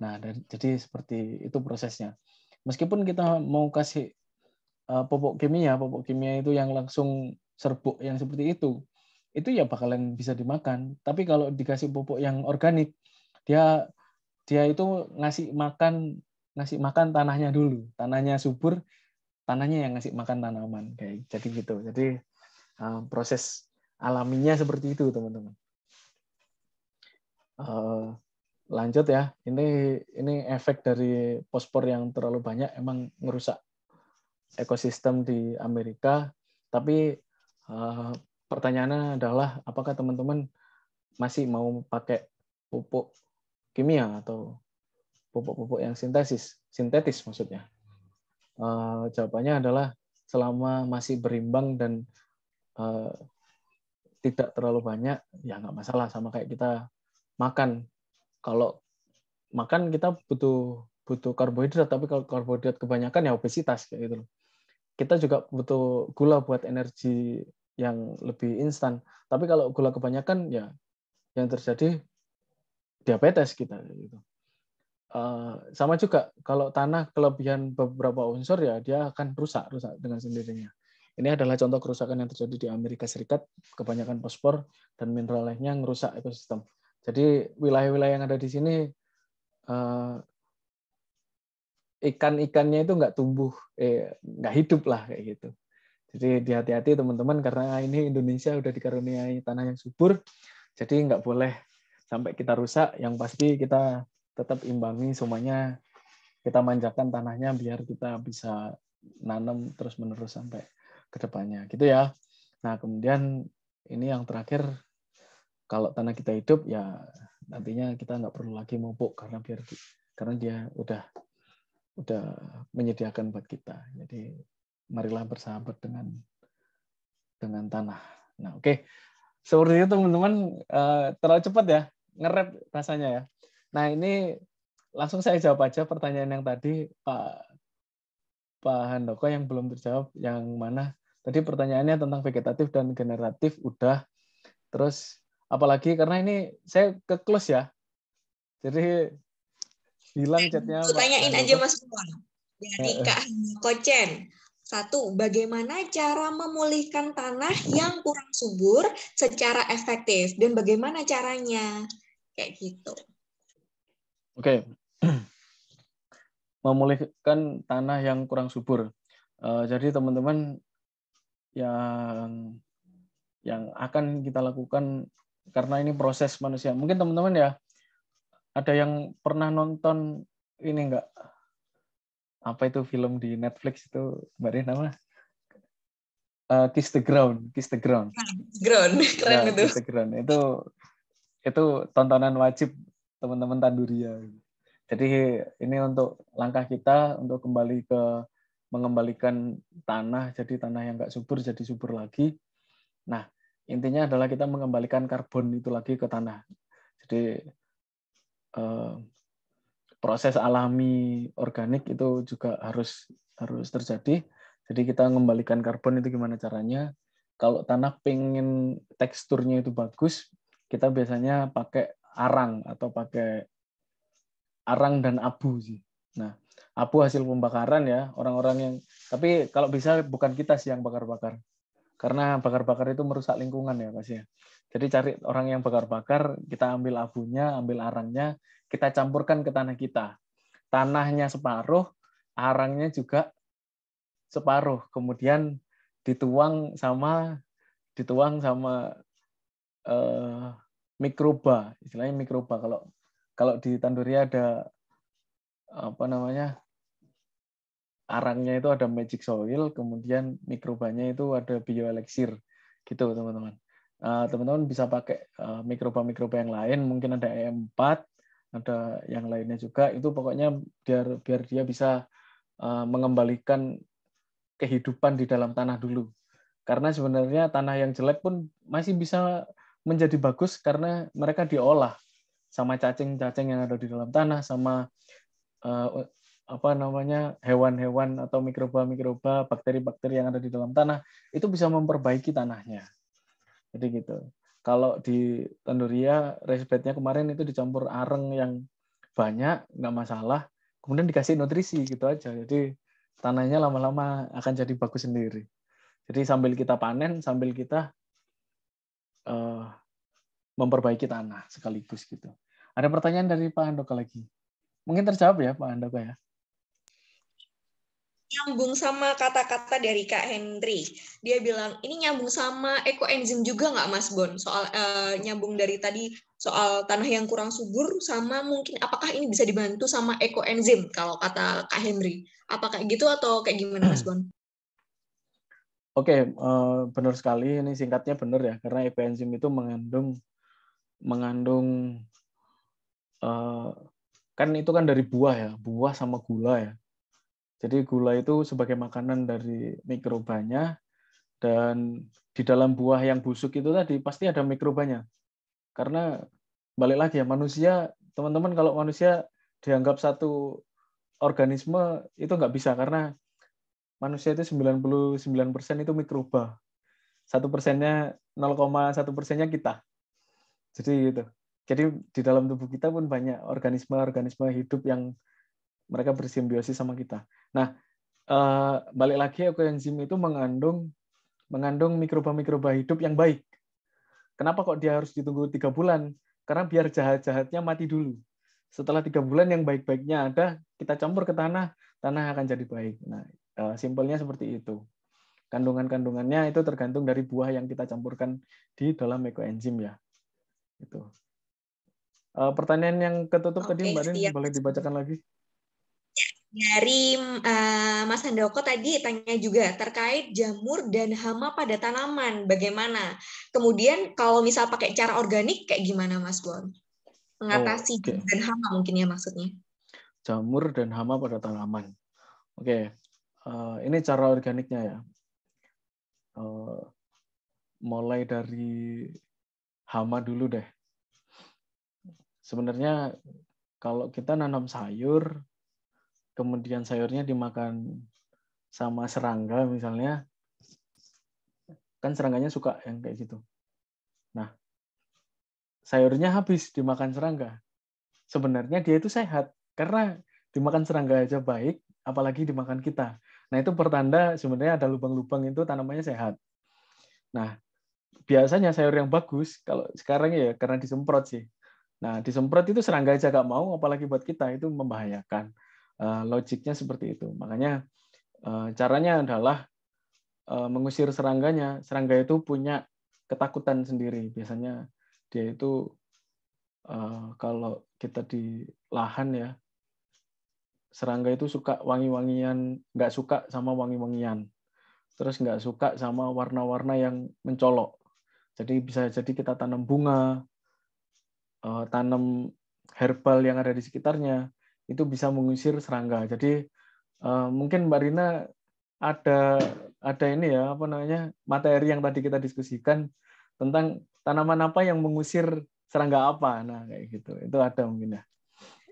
Speaker 2: Nah, dan jadi seperti itu prosesnya. Meskipun kita mau kasih uh, pupuk kimia, pupuk kimia itu yang langsung serbuk yang seperti itu, itu ya bakalan bisa dimakan. Tapi kalau dikasih pupuk yang organik, dia dia itu ngasih makan ngasih makan tanahnya dulu, tanahnya subur, tanahnya yang ngasih makan tanaman kayak jadi gitu. Jadi uh, proses alaminya seperti itu, teman-teman. Eh, lanjut ya ini ini efek dari fosfor yang terlalu banyak emang merusak ekosistem di Amerika tapi eh, pertanyaannya adalah apakah teman-teman masih mau pakai pupuk kimia atau pupuk-pupuk yang sintesis sintetis maksudnya eh, jawabannya adalah selama masih berimbang dan eh, tidak terlalu banyak ya nggak masalah sama kayak kita makan kalau makan kita butuh butuh karbohidrat tapi kalau karbohidrat kebanyakan ya obesitas kayak gitu Kita juga butuh gula buat energi yang lebih instan. Tapi kalau gula kebanyakan ya yang terjadi diabetes kita gitu. Uh, sama juga kalau tanah kelebihan beberapa unsur ya dia akan rusak rusak dengan sendirinya. Ini adalah contoh kerusakan yang terjadi di Amerika Serikat, kebanyakan fosfor dan mineral lainnya yang rusak ekosistem. Jadi wilayah-wilayah yang ada di sini eh, ikan-ikannya itu nggak tumbuh, eh, nggak hidup lah kayak gitu. Jadi dihati-hati teman-teman karena ini Indonesia udah dikaruniai tanah yang subur, jadi nggak boleh sampai kita rusak. Yang pasti kita tetap imbangi semuanya, kita manjakan tanahnya biar kita bisa nanam terus-menerus sampai kedepannya, Gitu ya. Nah kemudian ini yang terakhir kalau tanah kita hidup ya nantinya kita nggak perlu lagi mupuk karena biar karena dia udah udah menyediakan buat kita. Jadi marilah bersahabat dengan dengan tanah. Nah, oke. Okay. Seperti itu teman-teman eh, terlalu cepat ya ngerep rasanya ya. Nah, ini langsung saya jawab aja pertanyaan yang tadi Pak Pak Handoko yang belum terjawab yang mana tadi pertanyaannya tentang vegetatif dan generatif udah terus apalagi karena ini saya ke close ya jadi hilang chatnya tanyain aja mas Puan dari Kak
Speaker 1: Kocen satu, bagaimana cara memulihkan tanah yang kurang subur secara efektif dan bagaimana caranya? Kayak gitu.
Speaker 2: Oke. Memulihkan tanah yang kurang subur. Eh, jadi teman-teman yang yang akan kita lakukan karena ini proses manusia. Mungkin teman-teman ya ada yang pernah nonton ini enggak apa itu film di Netflix itu Mbak Rina uh, Kiss the Ground, Kiss the Ground. Ah, Ground, ya, keren nah, itu. Kiss the Ground itu itu tontonan wajib teman-teman Tanduria. Jadi ini untuk langkah kita untuk kembali ke mengembalikan tanah jadi tanah yang nggak subur jadi subur lagi. Nah, intinya adalah kita mengembalikan karbon itu lagi ke tanah. Jadi eh, proses alami organik itu juga harus harus terjadi. Jadi kita mengembalikan karbon itu gimana caranya? Kalau tanah pengen teksturnya itu bagus, kita biasanya pakai arang atau pakai arang dan abu sih. Nah, abu hasil pembakaran ya orang-orang yang tapi kalau bisa bukan kita sih yang bakar-bakar karena bakar-bakar itu merusak lingkungan ya Mas ya. Jadi cari orang yang bakar-bakar, kita ambil abunya, ambil arangnya, kita campurkan ke tanah kita. Tanahnya separuh, arangnya juga separuh. Kemudian dituang sama dituang sama eh, mikroba, istilahnya mikroba kalau kalau di tanduria ada apa namanya arangnya itu ada magic soil, kemudian mikrobanya itu ada bio bioelixir gitu teman-teman. teman eh, teman-teman bisa pakai uh, mikroba-mikroba yang lain, mungkin ada E4, ada yang lainnya juga. Itu pokoknya biar biar dia bisa uh, mengembalikan kehidupan di dalam tanah dulu. Karena sebenarnya tanah yang jelek pun masih bisa menjadi bagus karena mereka diolah sama cacing-cacing yang ada di dalam tanah, sama apa namanya hewan-hewan atau mikroba-mikroba, bakteri-bakteri yang ada di dalam tanah itu bisa memperbaiki tanahnya. Jadi gitu. Kalau di Tanduria resbednya kemarin itu dicampur areng yang banyak nggak masalah, kemudian dikasih nutrisi gitu aja. Jadi tanahnya lama-lama akan jadi bagus sendiri. Jadi sambil kita panen, sambil kita uh, memperbaiki tanah sekaligus gitu. Ada pertanyaan dari Pak Handoko lagi. Mungkin terjawab ya Pak Handoko ya nyambung
Speaker 1: sama kata-kata dari Kak Henry. Dia bilang, ini nyambung sama ekoenzim juga nggak Mas Bon? Soal uh, nyambung dari tadi soal tanah yang kurang subur sama mungkin apakah ini bisa dibantu sama ekoenzim kalau kata Kak Henry. apakah gitu atau kayak gimana
Speaker 2: Mas Bon? Oke, okay, uh, eh, benar sekali. Ini singkatnya benar ya, karena ekoenzim itu mengandung mengandung uh, kan itu kan dari buah ya, buah sama gula ya jadi gula itu sebagai makanan dari mikrobanya dan di dalam buah yang busuk itu tadi pasti ada mikrobanya. Karena balik lagi ya manusia, teman-teman kalau manusia dianggap satu organisme itu nggak bisa karena manusia itu 99% itu mikroba. Satu persennya 0,1 persennya kita. Jadi gitu. Jadi di dalam tubuh kita pun banyak organisme-organisme hidup yang mereka bersimbiosis sama kita. Nah, eh, balik lagi ekoenzim itu mengandung mengandung mikroba-mikroba hidup yang baik. Kenapa kok dia harus ditunggu tiga bulan? Karena biar jahat-jahatnya mati dulu. Setelah tiga bulan yang baik-baiknya ada, kita campur ke tanah, tanah akan jadi baik. Nah, eh, simpelnya seperti itu. Kandungan-kandungannya itu tergantung dari buah yang kita campurkan di dalam ekoenzim ya. Itu. Eh, pertanyaan yang ketutup okay, tadi Mbak Rin boleh dibacakan lagi?
Speaker 1: Dari uh, Mas Handoko tadi tanya juga terkait jamur dan hama pada tanaman bagaimana. Kemudian kalau misal pakai cara organik kayak gimana Mas Bon? Mengatasi oh, okay. dan hama mungkin ya maksudnya.
Speaker 2: Jamur dan hama pada tanaman. Oke, okay. uh, eh, ini cara organiknya ya. Uh, mulai dari hama dulu deh. Sebenarnya kalau kita nanam sayur kemudian sayurnya dimakan sama serangga misalnya, kan serangganya suka yang kayak gitu. Nah, sayurnya habis dimakan serangga. Sebenarnya dia itu sehat karena dimakan serangga aja baik, apalagi dimakan kita. Nah, itu pertanda sebenarnya ada lubang-lubang itu tanamannya sehat. Nah, biasanya sayur yang bagus kalau sekarang ya karena disemprot sih. Nah, disemprot itu serangga aja gak mau apalagi buat kita itu membahayakan. Eh, logiknya seperti itu. Makanya eh, caranya adalah eh, mengusir serangganya. Serangga itu punya ketakutan sendiri. Biasanya dia itu kalau kita di lahan ya, serangga itu suka wangi-wangian, nggak suka sama wangi-wangian. Terus nggak suka sama warna-warna yang mencolok. Jadi bisa jadi kita tanam bunga, tanam herbal yang ada di sekitarnya, itu bisa mengusir serangga. Jadi uh, mungkin Mbak Rina ada ada ini ya apa namanya materi yang tadi kita diskusikan tentang tanaman apa yang mengusir serangga apa. Nah, kayak gitu. Itu ada mungkin ya.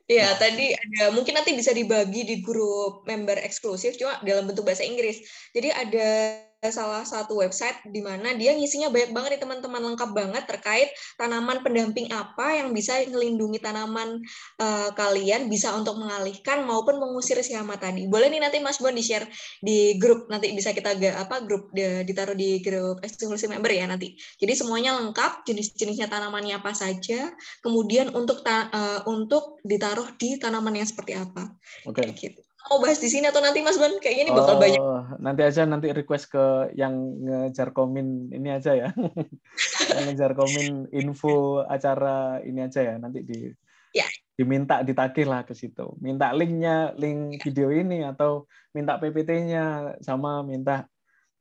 Speaker 1: Iya, tadi ada mungkin nanti bisa dibagi di grup member eksklusif cuma dalam bentuk bahasa Inggris. Jadi ada salah satu website di mana dia ngisinya banyak banget nih teman-teman lengkap banget terkait tanaman pendamping apa yang bisa melindungi tanaman uh, kalian bisa untuk mengalihkan maupun mengusir si hama tadi. Boleh nih nanti Mas Bon di-share di grup nanti bisa kita apa grup di, ditaruh di grup exclusive member ya nanti. Jadi semuanya lengkap jenis-jenisnya tanamannya apa saja, kemudian untuk ta, uh, untuk ditaruh di tanaman yang seperti apa. Oke. Okay. Gitu mau bahas di sini atau nanti Mas Ban? Kayaknya ini bakal oh, banyak.
Speaker 2: Nanti aja nanti request ke yang ngejar komin ini aja ya. yang ngejar komin info acara ini aja ya nanti di ya. diminta ditagih lah ke situ. Minta linknya, link ya. video ini atau minta PPT-nya sama minta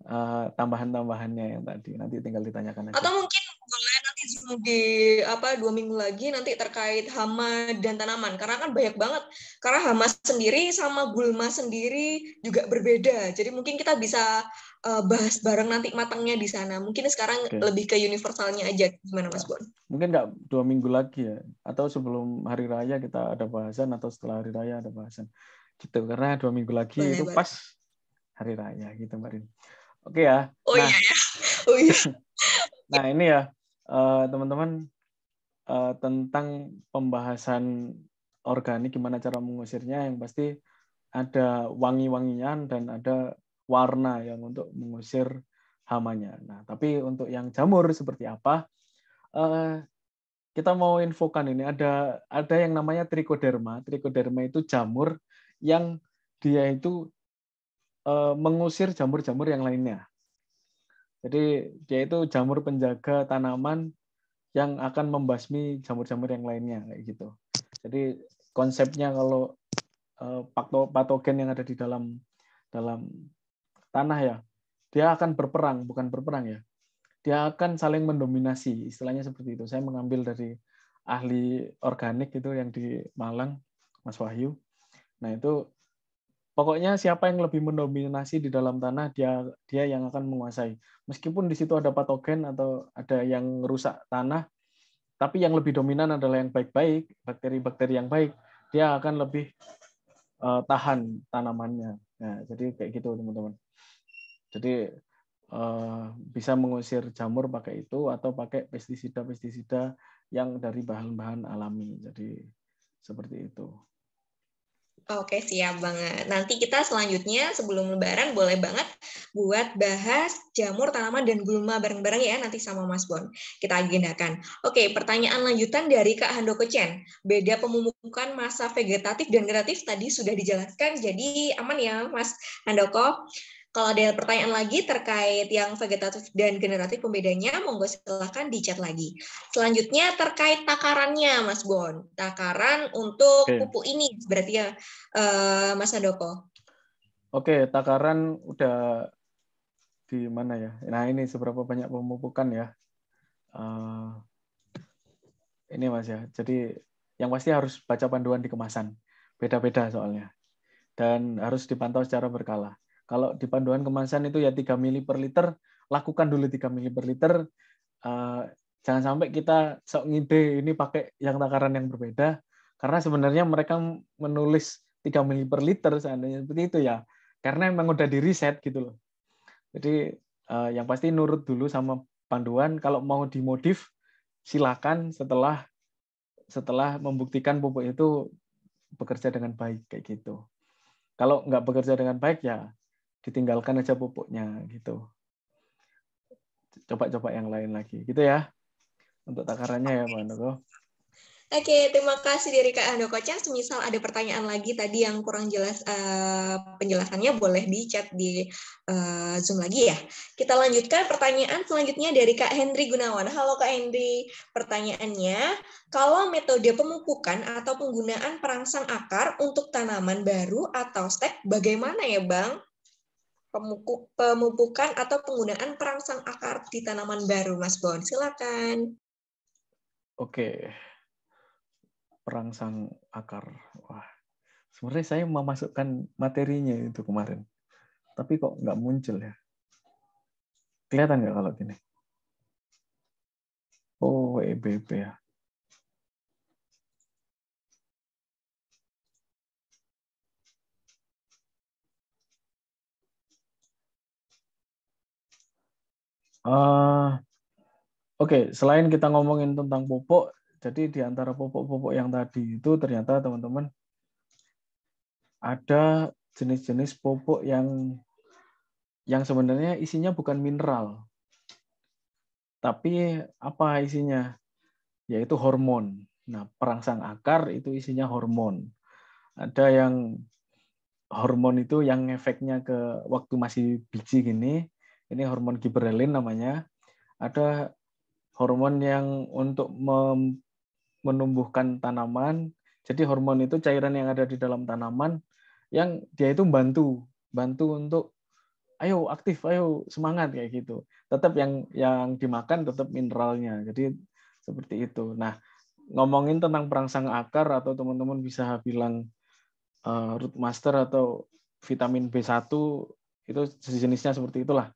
Speaker 2: uh, tambahan-tambahannya yang tadi. Nanti tinggal ditanyakan aja. Atau mungkin
Speaker 1: boleh nanti di apa dua minggu lagi nanti terkait hama dan tanaman karena kan banyak banget karena Hamas sendiri sama Bulma sendiri juga berbeda. Jadi mungkin kita bisa uh, bahas bareng nanti matangnya di sana. Mungkin sekarang Oke. lebih ke universalnya aja gimana Mas ya. Bon?
Speaker 2: Mungkin nggak dua minggu lagi ya, atau sebelum Hari Raya kita ada bahasan, atau setelah Hari Raya ada bahasan. Gitu karena dua minggu lagi Banyak itu banget. pas Hari Raya gitu Mbak Rin. Oke ya. Oh nah, iya ya. Oh iya. nah ini ya eh, teman-teman uh, tentang pembahasan organik gimana cara mengusirnya yang pasti ada wangi-wangian dan ada warna yang untuk mengusir hamanya. Nah, tapi untuk yang jamur seperti apa? Eh, kita mau infokan ini ada ada yang namanya trichoderma. Trichoderma itu jamur yang dia itu eh, mengusir jamur-jamur yang lainnya. Jadi dia itu jamur penjaga tanaman yang akan membasmi jamur-jamur yang lainnya kayak gitu. Jadi konsepnya kalau eh, patogen yang ada di dalam dalam tanah ya, dia akan berperang, bukan berperang ya. Dia akan saling mendominasi, istilahnya seperti itu. Saya mengambil dari ahli organik itu yang di Malang, Mas Wahyu. Nah, itu pokoknya siapa yang lebih mendominasi di dalam tanah dia dia yang akan menguasai. Meskipun di situ ada patogen atau ada yang rusak tanah, tapi yang lebih dominan adalah yang baik-baik, bakteri-bakteri yang baik dia akan lebih uh, tahan tanamannya. Nah, jadi kayak gitu teman-teman. Jadi uh, bisa mengusir jamur pakai itu atau pakai pestisida-pestisida yang dari bahan-bahan alami. Jadi seperti itu.
Speaker 1: Oke, siap banget. Nanti kita selanjutnya sebelum lebaran boleh banget buat bahas jamur tanaman dan gulma bareng-bareng ya nanti sama Mas Bon. Kita agendakan. Oke, pertanyaan lanjutan dari Kak Handoko Chen. Beda pemupukan masa vegetatif dan generatif tadi sudah dijelaskan, jadi aman ya Mas Handoko. Kalau ada pertanyaan lagi terkait yang vegetatif dan generatif pembedanya, monggo silahkan dicat lagi. Selanjutnya terkait takarannya, Mas Bon. Takaran untuk okay. pupuk ini, berarti ya uh, Mas Handoko.
Speaker 2: Oke, takaran udah di mana ya? Nah ini seberapa banyak pemupukan ya? Uh, ini mas ya. Jadi yang pasti harus baca panduan di kemasan. Beda-beda soalnya. Dan harus dipantau secara berkala. Kalau di panduan kemasan itu ya 3 mili per liter, lakukan dulu 3 mili per liter. Uh, jangan sampai kita sok ngide ini pakai yang takaran yang berbeda, karena sebenarnya mereka menulis 3 mili per liter seandainya seperti itu ya, karena emang udah di riset gitu loh. Jadi uh, yang pasti nurut dulu sama panduan. Kalau mau dimodif, silakan setelah setelah membuktikan pupuk itu bekerja dengan baik kayak gitu. Kalau nggak bekerja dengan baik ya ditinggalkan aja pupuknya gitu. Coba-coba yang lain lagi gitu ya untuk takarannya ya Pak Andoko
Speaker 1: Oke, terima kasih dari Kak eh, Andoko Chan. Semisal ada pertanyaan lagi tadi yang kurang jelas uh, penjelasannya, boleh di chat di uh, eh, Zoom lagi ya. Kita lanjutkan pertanyaan selanjutnya dari Kak Hendri Gunawan. Halo Kak Hendri, pertanyaannya, kalau metode pemupukan atau penggunaan perangsang akar untuk tanaman baru atau stek, bagaimana ya Bang? pemupukan atau penggunaan perangsang akar di tanaman baru, Mas Bon. Silakan.
Speaker 2: Oke, perangsang akar. Wah, sebenarnya saya memasukkan materinya itu kemarin, tapi kok nggak muncul ya? Kelihatan nggak kalau gini? Oh, EBP ya. Eh, oke, okay, selain kita ngomongin tentang pupuk, jadi di antara pupuk-pupuk yang tadi itu ternyata teman-teman ada jenis-jenis pupuk yang yang sebenarnya isinya bukan mineral. Tapi apa isinya? Yaitu hormon. Nah, perangsang akar itu isinya hormon. Ada yang hormon itu yang efeknya ke waktu masih biji gini, ini hormon giberelin namanya. Ada hormon yang untuk menumbuhkan tanaman. Jadi hormon itu cairan yang ada di dalam tanaman yang dia itu bantu, bantu untuk ayo aktif, ayo semangat kayak gitu. Tetap yang yang dimakan tetap mineralnya. Jadi seperti itu. Nah, ngomongin tentang perangsang akar atau teman-teman bisa bilang uh, root master atau vitamin B1 itu sejenisnya seperti itulah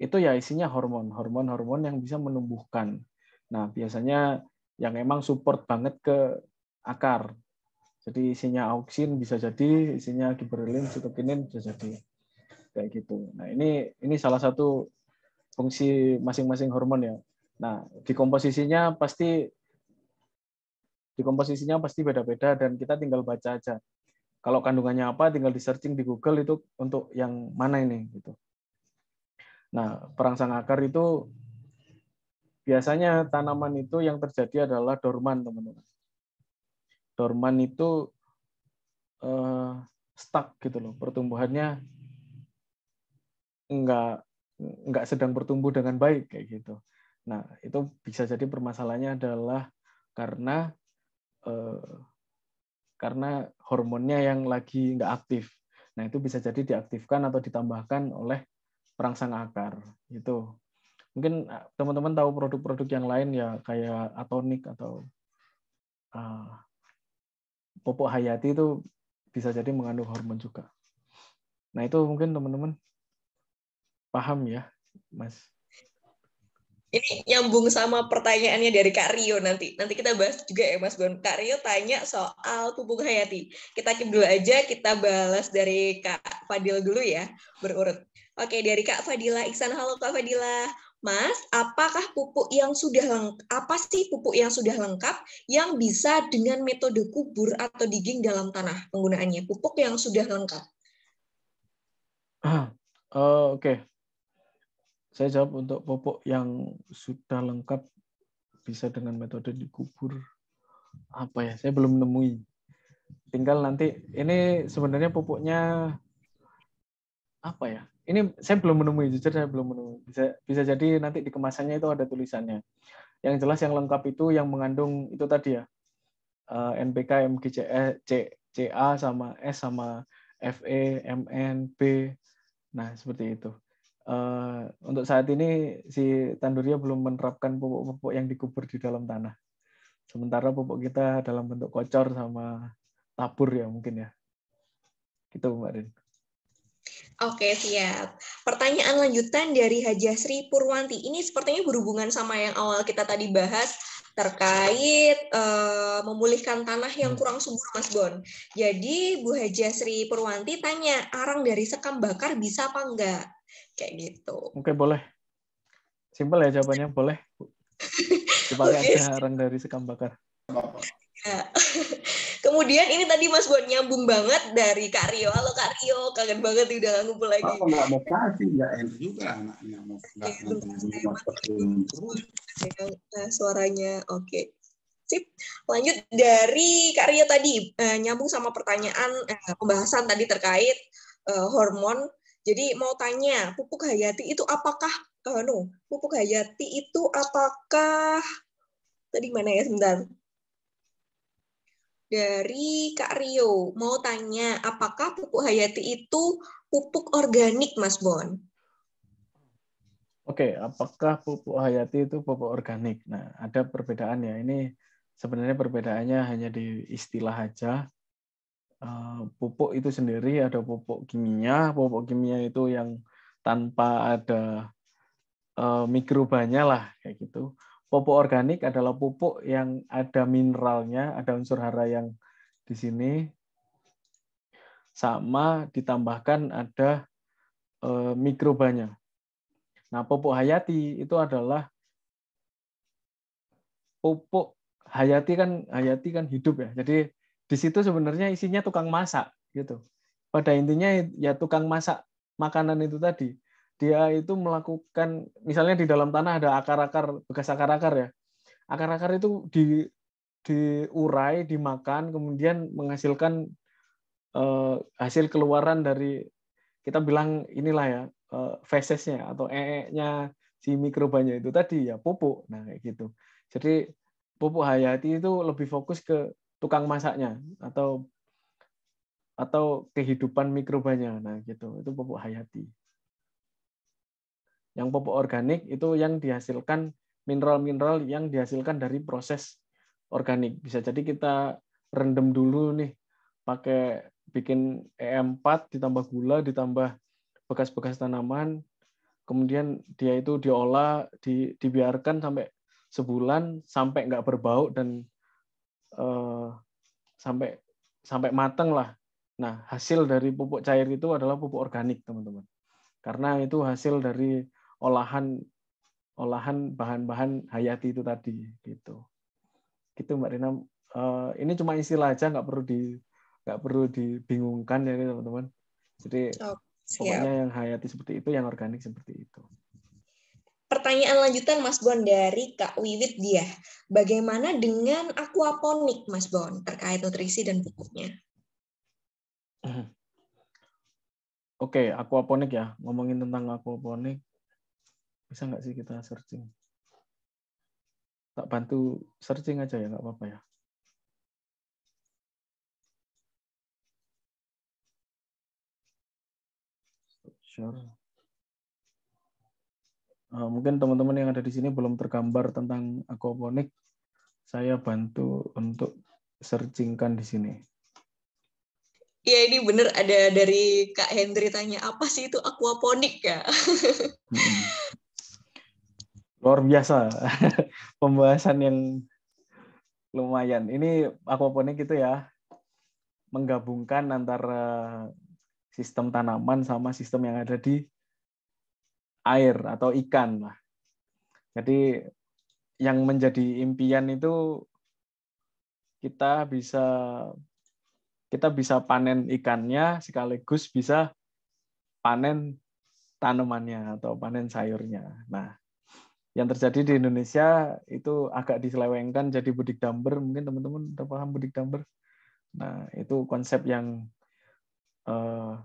Speaker 2: itu ya isinya hormon, hormon-hormon yang bisa menumbuhkan. Nah, biasanya yang emang support banget ke akar. Jadi isinya auksin bisa jadi, isinya giberelin, sitokinin bisa jadi. Kayak gitu. Nah, ini ini salah satu fungsi masing-masing hormon ya. Nah, di komposisinya pasti di komposisinya pasti beda-beda dan kita tinggal baca aja. Kalau kandungannya apa tinggal di searching di Google itu untuk yang mana ini gitu. Nah, perangsang akar itu biasanya tanaman itu yang terjadi adalah dorman, teman-teman. Dorman itu eh, stuck gitu loh, pertumbuhannya enggak nggak sedang bertumbuh dengan baik kayak gitu. Nah, itu bisa jadi permasalahannya adalah karena eh, karena hormonnya yang lagi nggak aktif. Nah, itu bisa jadi diaktifkan atau ditambahkan oleh perangsang akar itu mungkin eh, teman-teman tahu produk-produk yang lain ya kayak atonik atau uh, pupuk hayati itu bisa jadi mengandung hormon juga nah itu mungkin teman-teman paham ya mas
Speaker 1: ini nyambung sama pertanyaannya dari Kak Rio nanti. Nanti kita bahas juga ya Mas Bon. Kak Rio tanya soal pupuk hayati. Kita keep dulu aja, kita balas dari Kak Fadil dulu ya, berurut. Oke, dari Kak Fadila Iksan. Halo Kak Fadila. Mas, apakah pupuk yang sudah lengkap, apa sih pupuk yang sudah lengkap yang bisa dengan metode kubur atau digging dalam tanah penggunaannya? Pupuk yang sudah lengkap.
Speaker 2: Uh, Oke. Okay. Saya jawab untuk pupuk yang sudah lengkap bisa dengan metode dikubur. Apa ya? Saya belum nemuin, Tinggal nanti ini sebenarnya pupuknya apa ya? ini saya belum menemui jujur saya belum menemui bisa bisa jadi nanti di kemasannya itu ada tulisannya yang jelas yang lengkap itu yang mengandung itu tadi ya eh, NPK MGCE CA sama S sama FE MN B nah seperti itu eh, untuk saat ini si Tanduria belum menerapkan pupuk-pupuk yang dikubur di dalam tanah sementara pupuk kita dalam bentuk kocor sama tabur ya mungkin ya gitu Mbak Rin
Speaker 1: Oke, siap. Pertanyaan lanjutan dari Haji Sri Purwanti. Ini sepertinya berhubungan sama yang awal kita tadi bahas terkait uh, memulihkan tanah yang hmm. kurang subur, Mas Bon. Jadi, Bu Haji Sri Purwanti tanya, arang dari sekam bakar bisa apa enggak? Kayak gitu.
Speaker 2: Oke, boleh. Simpel ya jawabannya, boleh. Dipakai aja arang dari sekam bakar.
Speaker 1: Kemudian ini tadi Mas buat nyambung banget dari Kak Rio. Halo Kak Rio, kangen banget udah nggak ngumpul lagi. Oh, nggak
Speaker 2: mau kasih, nggak enak juga anaknya. Eh, nggak
Speaker 1: nah, suaranya oke. Okay. Sip. Lanjut dari Kak Rio tadi, eh, nyambung sama pertanyaan eh, pembahasan tadi terkait eh, hormon. Jadi mau tanya, pupuk hayati itu apakah, eh, no, pupuk hayati itu apakah, tadi mana ya, sebentar, dari Kak Rio mau tanya apakah pupuk hayati itu pupuk organik Mas
Speaker 2: Bon? Oke, apakah pupuk hayati itu pupuk organik? Nah, ada perbedaan ya. Ini sebenarnya perbedaannya hanya di istilah aja. Eh, pupuk itu sendiri ada pupuk kimia. Pupuk kimia itu yang tanpa ada eh, mikrobanya lah kayak gitu pupuk organik adalah pupuk yang ada mineralnya, ada unsur hara yang di sini sama ditambahkan ada e, mikrobanya. Nah, pupuk hayati itu adalah pupuk hayati kan hayati kan hidup ya. Jadi di situ sebenarnya isinya tukang masak gitu. Pada intinya ya tukang masak makanan itu tadi dia itu melakukan misalnya di dalam tanah ada akar-akar bekas akar-akar ya akar-akar itu di diurai dimakan kemudian menghasilkan eh, hasil keluaran dari kita bilang inilah ya eh, fesesnya atau ee-nya si mikrobanya itu tadi ya pupuk nah kayak gitu jadi pupuk hayati itu lebih fokus ke tukang masaknya atau atau kehidupan mikrobanya nah gitu itu pupuk hayati yang pupuk organik itu yang dihasilkan mineral-mineral yang dihasilkan dari proses organik. Bisa jadi kita rendem dulu nih pakai bikin e EM4 ditambah gula ditambah bekas-bekas tanaman kemudian dia itu diolah di, dibiarkan sampai sebulan sampai nggak berbau dan eh, sampai sampai mateng lah nah hasil dari pupuk cair itu adalah pupuk organik teman-teman karena itu hasil dari olahan olahan bahan-bahan hayati itu tadi gitu gitu mbak Rina uh, ini cuma istilah aja nggak perlu di nggak perlu dibingungkan ya teman-teman jadi oh, pokoknya yang hayati seperti itu yang organik seperti itu
Speaker 1: Pertanyaan lanjutan Mas Bon dari Kak Wiwit dia. Bagaimana dengan aquaponik Mas Bon terkait nutrisi dan
Speaker 2: pupuknya? Oke, okay, aquaponik ya. Ngomongin tentang aquaponik. Bisa nggak sih kita searching? Tak bantu searching aja ya, nggak apa-apa ya. Sure. Uh, ah, mungkin teman-teman yang ada di sini belum tergambar tentang aquaponik, saya bantu untuk searchingkan di sini.
Speaker 1: Iya ini benar ada dari Kak Hendri tanya apa sih itu aquaponik ya?
Speaker 2: Luar biasa. Pembahasan yang lumayan. Ini aquaponik itu ya menggabungkan antara sistem tanaman sama sistem yang ada di air atau ikan lah. Jadi yang menjadi impian itu kita bisa kita bisa panen ikannya sekaligus bisa panen tanamannya atau panen sayurnya. Nah, yang terjadi di Indonesia itu agak diselewengkan jadi budik damber mungkin teman-teman udah paham budik damber nah itu konsep yang uh,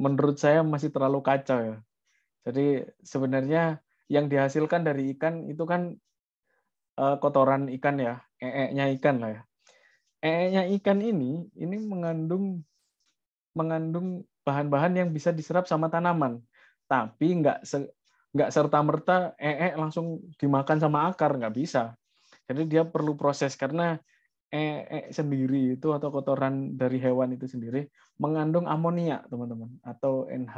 Speaker 2: menurut saya masih terlalu kacau ya jadi sebenarnya yang dihasilkan dari ikan itu kan uh, kotoran ikan ya ee-nya ikan lah ya ee-nya ikan ini ini mengandung mengandung bahan-bahan yang bisa diserap sama tanaman tapi nggak nggak serta merta ee eh, eh, langsung dimakan sama akar nggak bisa jadi dia perlu proses karena ee eh, sendiri itu atau kotoran dari hewan itu sendiri mengandung amonia teman-teman atau NH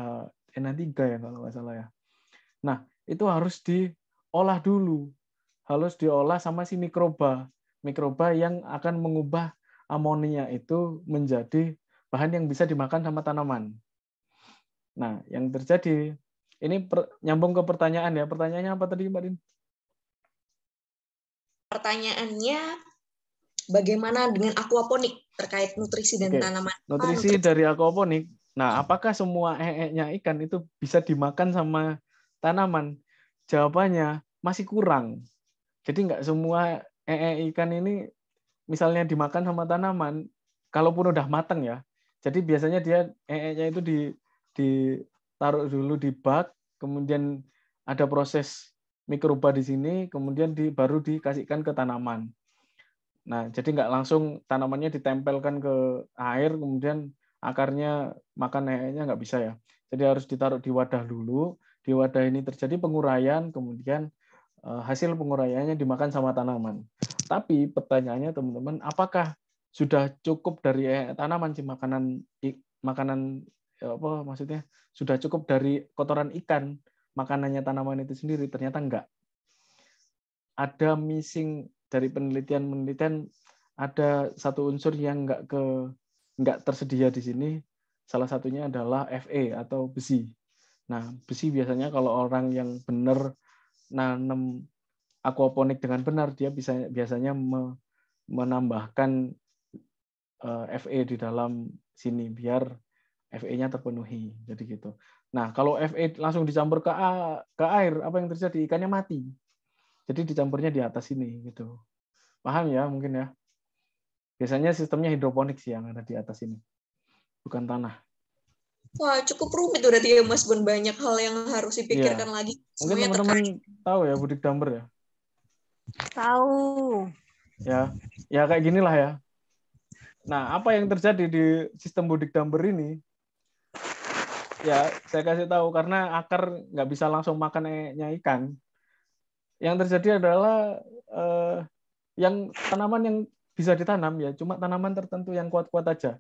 Speaker 2: NH3 ya kalau nggak salah ya nah itu harus diolah dulu harus diolah sama si mikroba mikroba yang akan mengubah amonia itu menjadi bahan yang bisa dimakan sama tanaman. Nah, yang terjadi ini per, nyambung ke pertanyaan ya. Pertanyaannya apa tadi, Mbak Din?
Speaker 1: Pertanyaannya
Speaker 2: bagaimana dengan aquaponik terkait
Speaker 1: nutrisi dan okay. tanaman? Ah, nutrisi,
Speaker 2: dari aquaponik. Nah, apakah semua ee-nya ikan itu bisa dimakan sama tanaman? Jawabannya masih kurang. Jadi nggak semua ee ikan ini misalnya dimakan sama tanaman, kalaupun udah matang ya. Jadi biasanya dia ee-nya itu di di taruh dulu di bak, kemudian ada proses mikroba di sini, kemudian di, baru dikasihkan ke tanaman. Nah, jadi nggak langsung tanamannya ditempelkan ke air, kemudian akarnya makan airnya nggak bisa ya. Jadi harus ditaruh di wadah dulu. Di wadah ini terjadi penguraian, kemudian eh, hasil penguraiannya dimakan sama tanaman. Tapi pertanyaannya teman-teman, apakah sudah cukup dari eh, tanaman si makanan makanan Ya apa maksudnya sudah cukup dari kotoran ikan makanannya tanaman itu sendiri ternyata enggak ada missing dari penelitian-penelitian ada satu unsur yang enggak ke enggak tersedia di sini salah satunya adalah Fe atau besi nah besi biasanya kalau orang yang benar nanam aquaponik dengan benar dia bisa biasanya me, menambahkan eh, Fe di dalam sini biar FE-nya terpenuhi. Jadi gitu. Nah, kalau FE langsung dicampur ke, A, ke air, apa yang terjadi? Ikannya mati. Jadi dicampurnya di atas ini gitu. Paham ya mungkin ya? Biasanya sistemnya hidroponik sih yang ada di atas ini. Bukan tanah.
Speaker 1: Wah, cukup rumit berarti ya Mas Bun. Banyak hal yang harus dipikirkan ya. lagi. Semuanya mungkin
Speaker 2: teman-teman tahu ya Budik Damper ya? Tahu. Ya, ya kayak ginilah ya. Nah, apa yang terjadi di sistem Budik Damper ini ya saya kasih tahu karena akar nggak bisa langsung makan makannya ikan. Yang terjadi adalah eh, yang tanaman yang bisa ditanam ya cuma tanaman tertentu yang kuat-kuat aja.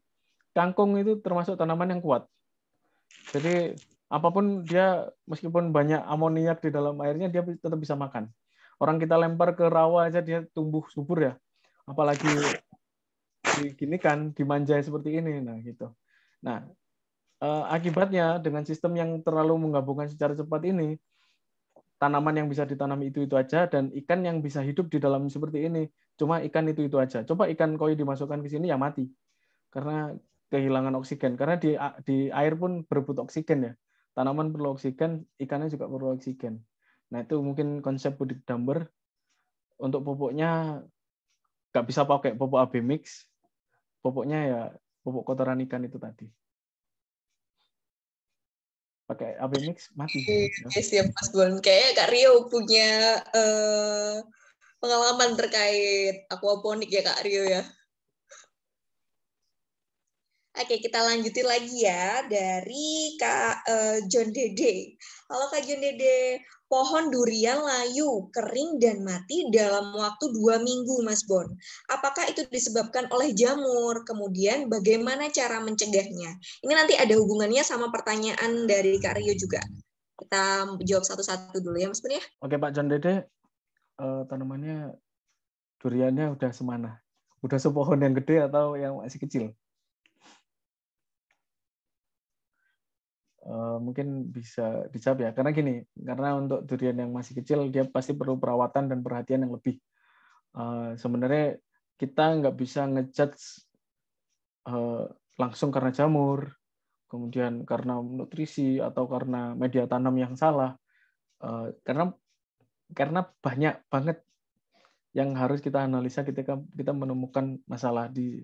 Speaker 2: Kangkung itu termasuk tanaman yang kuat. Jadi apapun dia meskipun banyak amoniak di dalam airnya dia tetap bisa makan. Orang kita lempar ke rawa aja dia tumbuh subur ya. Apalagi diginikan kan dimanjai seperti ini nah gitu. Nah, Eh, akibatnya dengan sistem yang terlalu menggabungkan secara cepat ini tanaman yang bisa ditanam itu itu aja dan ikan yang bisa hidup di dalam seperti ini cuma ikan itu itu aja coba ikan koi dimasukkan ke sini ya mati karena kehilangan oksigen karena di di air pun berebut oksigen ya tanaman perlu oksigen ikannya juga perlu oksigen nah itu mungkin konsep budik damber untuk pupuknya nggak bisa pakai pupuk AB mix pupuknya ya pupuk kotoran ikan itu tadi pakai AB Mix mati. Iya, siap Mas Bon. Kayaknya Kak Rio punya uh,
Speaker 1: pengalaman terkait aquaponik ya Kak Rio ya. Oke, kita lanjutin lagi ya dari Kak uh, John Dede. Halo Kak John Dede, pohon durian layu, kering, dan mati dalam waktu dua minggu, Mas Bon. Apakah itu disebabkan oleh jamur? Kemudian bagaimana cara mencegahnya? Ini nanti ada hubungannya sama pertanyaan dari Kak Rio juga. Kita jawab satu-satu dulu ya, Mas Bon ya.
Speaker 2: Oke Pak John Dede, uh, tanamannya duriannya udah semana? Udah sepohon yang gede atau yang masih kecil? Eh, mungkin bisa dicap ya karena gini karena untuk durian yang masih kecil dia pasti perlu perawatan dan perhatian yang lebih uh, sebenarnya kita nggak bisa ngejudge uh, langsung karena jamur kemudian karena nutrisi atau karena media tanam yang salah uh, karena karena banyak banget yang harus kita analisa ketika kita menemukan masalah di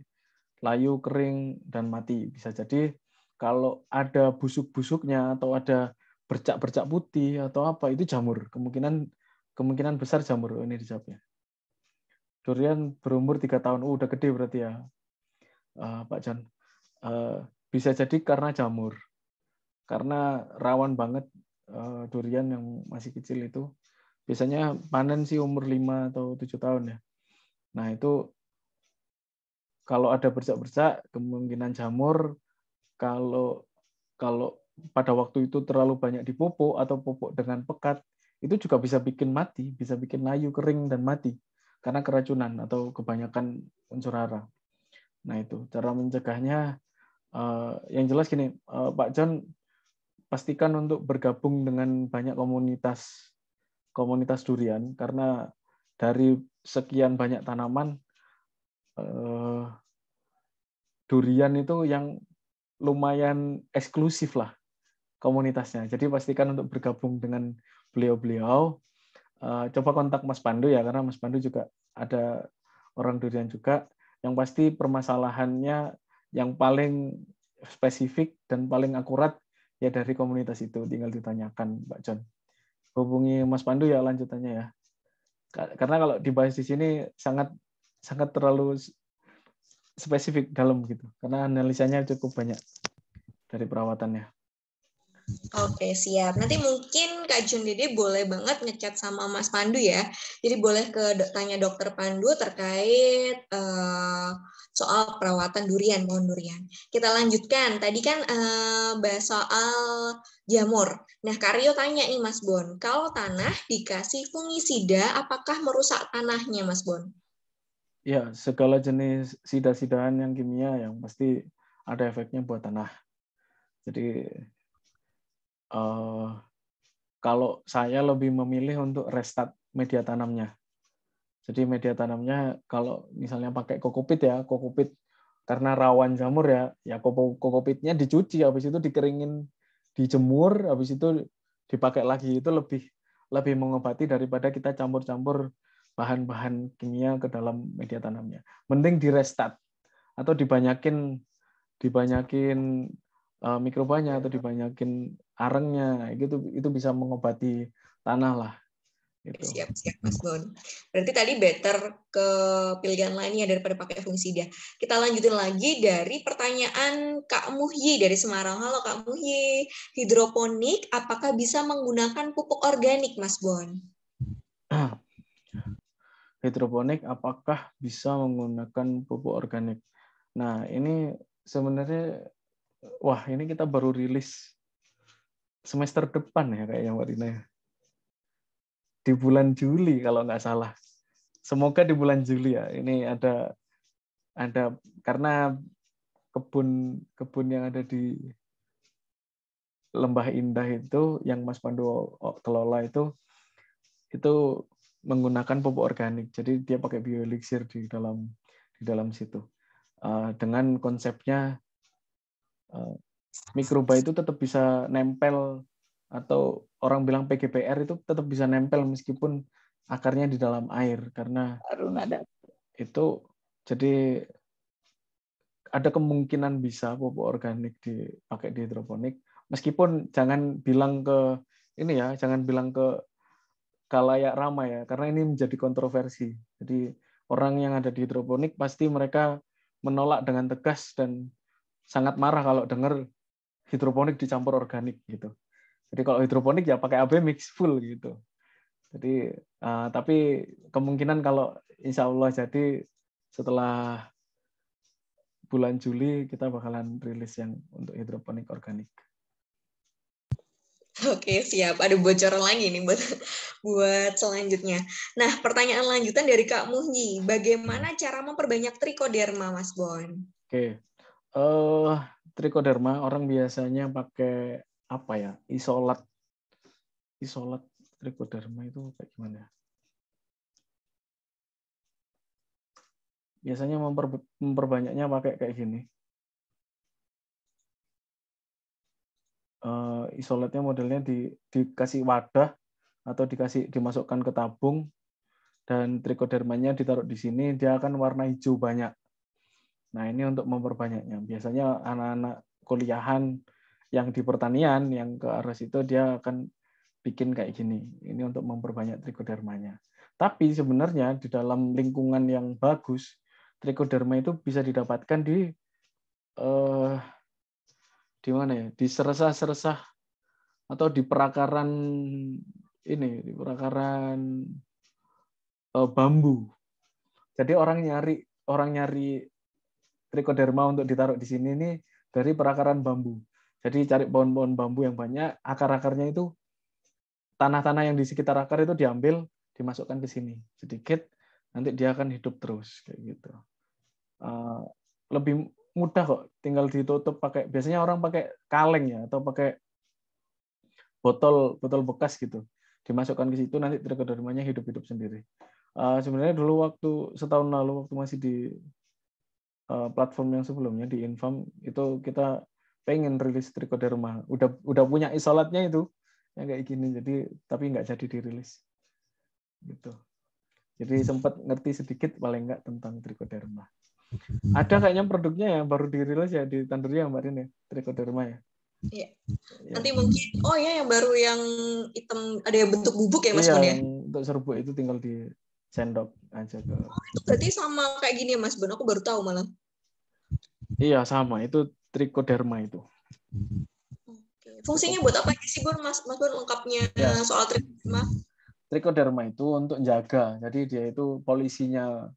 Speaker 2: layu kering dan mati bisa jadi kalau ada busuk-busuknya atau ada bercak-bercak putih atau apa itu jamur kemungkinan kemungkinan besar jamur ini dijawabnya durian berumur tiga tahun uh, udah gede berarti ya uh, Pak Jan uh, bisa jadi karena jamur karena rawan banget uh, durian yang masih kecil itu biasanya panen sih umur 5 atau tujuh tahun ya nah itu kalau ada bercak-bercak kemungkinan jamur kalau kalau pada waktu itu terlalu banyak dipupuk atau pupuk dengan pekat itu juga bisa bikin mati, bisa bikin layu kering dan mati karena keracunan atau kebanyakan unsur hara. Nah itu cara mencegahnya. Eh, yang jelas gini, eh, Pak John pastikan untuk bergabung dengan banyak komunitas komunitas durian karena dari sekian banyak tanaman eh, durian itu yang lumayan eksklusif lah komunitasnya. Jadi pastikan untuk bergabung dengan beliau-beliau. Eh, coba kontak Mas Pandu ya, karena Mas Pandu juga ada orang durian juga. Yang pasti permasalahannya yang paling spesifik dan paling akurat ya dari komunitas itu tinggal ditanyakan mbak John. Hubungi Mas Pandu ya lanjutannya ya. Karena kalau dibahas di sini sangat sangat terlalu spesifik dalam gitu karena analisanya cukup banyak dari perawatannya.
Speaker 1: Oke, siap. Nanti mungkin Kak Jun Dede boleh banget ngechat sama Mas Pandu ya. Jadi boleh ke tanya dokter Pandu terkait uh, soal perawatan durian, pohon durian. Kita lanjutkan. Tadi kan uh, bahas soal jamur. Nah, Karyo tanya nih Mas Bon, kalau tanah dikasih fungisida apakah merusak tanahnya Mas Bon?
Speaker 2: ya segala jenis sida-sidaan yang kimia yang pasti ada efeknya buat tanah. Jadi uh, kalau saya lebih memilih untuk restart media tanamnya. Jadi media tanamnya kalau misalnya pakai kokopit ya, kokopit karena rawan jamur ya, ya kokopitnya dicuci habis itu dikeringin, dijemur, habis itu dipakai lagi itu lebih lebih mengobati daripada kita campur-campur bahan-bahan kimia ke dalam media tanamnya. Mending di restart atau dibanyakin dibanyakin uh, mikrobanya atau dibanyakin arengnya gitu itu bisa mengobati tanah lah gitu. Siap, siap Mas Bon. Berarti
Speaker 1: tadi better ke pilihan lainnya daripada pakai fungisida. Kita lanjutin lagi dari pertanyaan Kak Muhyi dari Semarang. Halo Kak Muhyi, hidroponik apakah bisa menggunakan pupuk organik Mas Bon?
Speaker 2: hidroponik apakah bisa menggunakan pupuk organik. Nah, ini sebenarnya wah, ini kita baru rilis semester depan ya kayaknya Mbak ya Di bulan Juli kalau nggak salah. Semoga di bulan Juli ya. Ini ada ada karena kebun kebun yang ada di Lembah Indah itu yang Mas Pandu kelola itu itu menggunakan pupuk organik. Jadi dia pakai bioelixir di dalam di dalam situ. Uh, dengan konsepnya uh, mikroba itu tetap bisa nempel atau orang bilang PGPR itu tetap bisa nempel meskipun akarnya di dalam air karena itu jadi ada kemungkinan bisa pupuk organik dipakai di hidroponik meskipun jangan bilang ke ini ya jangan bilang ke kalayak ramai ya, karena ini menjadi kontroversi. Jadi orang yang ada di hidroponik pasti mereka menolak dengan tegas dan sangat marah kalau dengar hidroponik dicampur organik gitu. Jadi kalau hidroponik ya pakai AB mix full gitu. Jadi uh, tapi kemungkinan kalau insya Allah jadi setelah bulan Juli kita bakalan rilis yang untuk hidroponik organik.
Speaker 1: Oke, siap. Ada bocoran lagi nih buat buat selanjutnya. Nah, pertanyaan lanjutan dari Kak Muhyi, bagaimana hmm. cara memperbanyak trikoderma, Mas Bon?
Speaker 2: Oke. Uh, trikoderma orang biasanya pakai apa ya? Isolat. Isolat trikoderma itu kayak gimana? Biasanya memper, memperbanyaknya pakai kayak gini. uh, isolatnya modelnya di, dikasih wadah atau dikasih dimasukkan ke tabung dan trichodermanya ditaruh di sini dia akan warna hijau banyak. Nah, ini untuk memperbanyaknya. Biasanya anak-anak kuliahan yang di pertanian yang ke arah situ dia akan bikin kayak gini. Ini untuk memperbanyak trichodermanya Tapi sebenarnya di dalam lingkungan yang bagus, trichoderma itu bisa didapatkan di eh, di mana ya di seresah-seresah atau di perakaran ini di perakaran uh, bambu jadi orang nyari orang nyari trichoderma untuk ditaruh di sini ini dari perakaran bambu jadi cari pohon-pohon bambu yang banyak akar-akarnya itu tanah-tanah yang di sekitar akar itu diambil dimasukkan ke sini sedikit nanti dia akan hidup terus kayak gitu uh, lebih mudah kok tinggal ditutup pakai biasanya orang pakai kaleng ya atau pakai botol botol bekas gitu dimasukkan ke situ nanti trichodermanya hidup-hidup sendiri uh, sebenarnya dulu waktu setahun lalu waktu masih di uh, platform yang sebelumnya di Infam itu kita pengen rilis trichoderma udah udah punya isolatnya itu yang kayak gini jadi tapi nggak jadi dirilis gitu jadi sempat ngerti sedikit paling nggak tentang trichoderma Hmm. Ada kayaknya produknya ya baru dirilis ya di yang kemarin ya, Trichoderma ya. ya?
Speaker 1: Iya. iya. Nanti mungkin oh ya yang baru yang hitam ada yang bentuk bubuk ya Mas iya, Bun ya.
Speaker 2: Untuk serbuk itu tinggal di sendok aja ke. Oh,
Speaker 1: itu berarti sama kayak gini ya Mas Bun, aku baru tahu malam.
Speaker 2: Iya, sama. Itu trichoderma itu.
Speaker 1: Oke. Fungsinya buat apa sih Bun Mas Mas Bun lengkapnya ya. soal trichoderma?
Speaker 2: Trichoderma itu untuk jaga. Jadi dia itu polisinya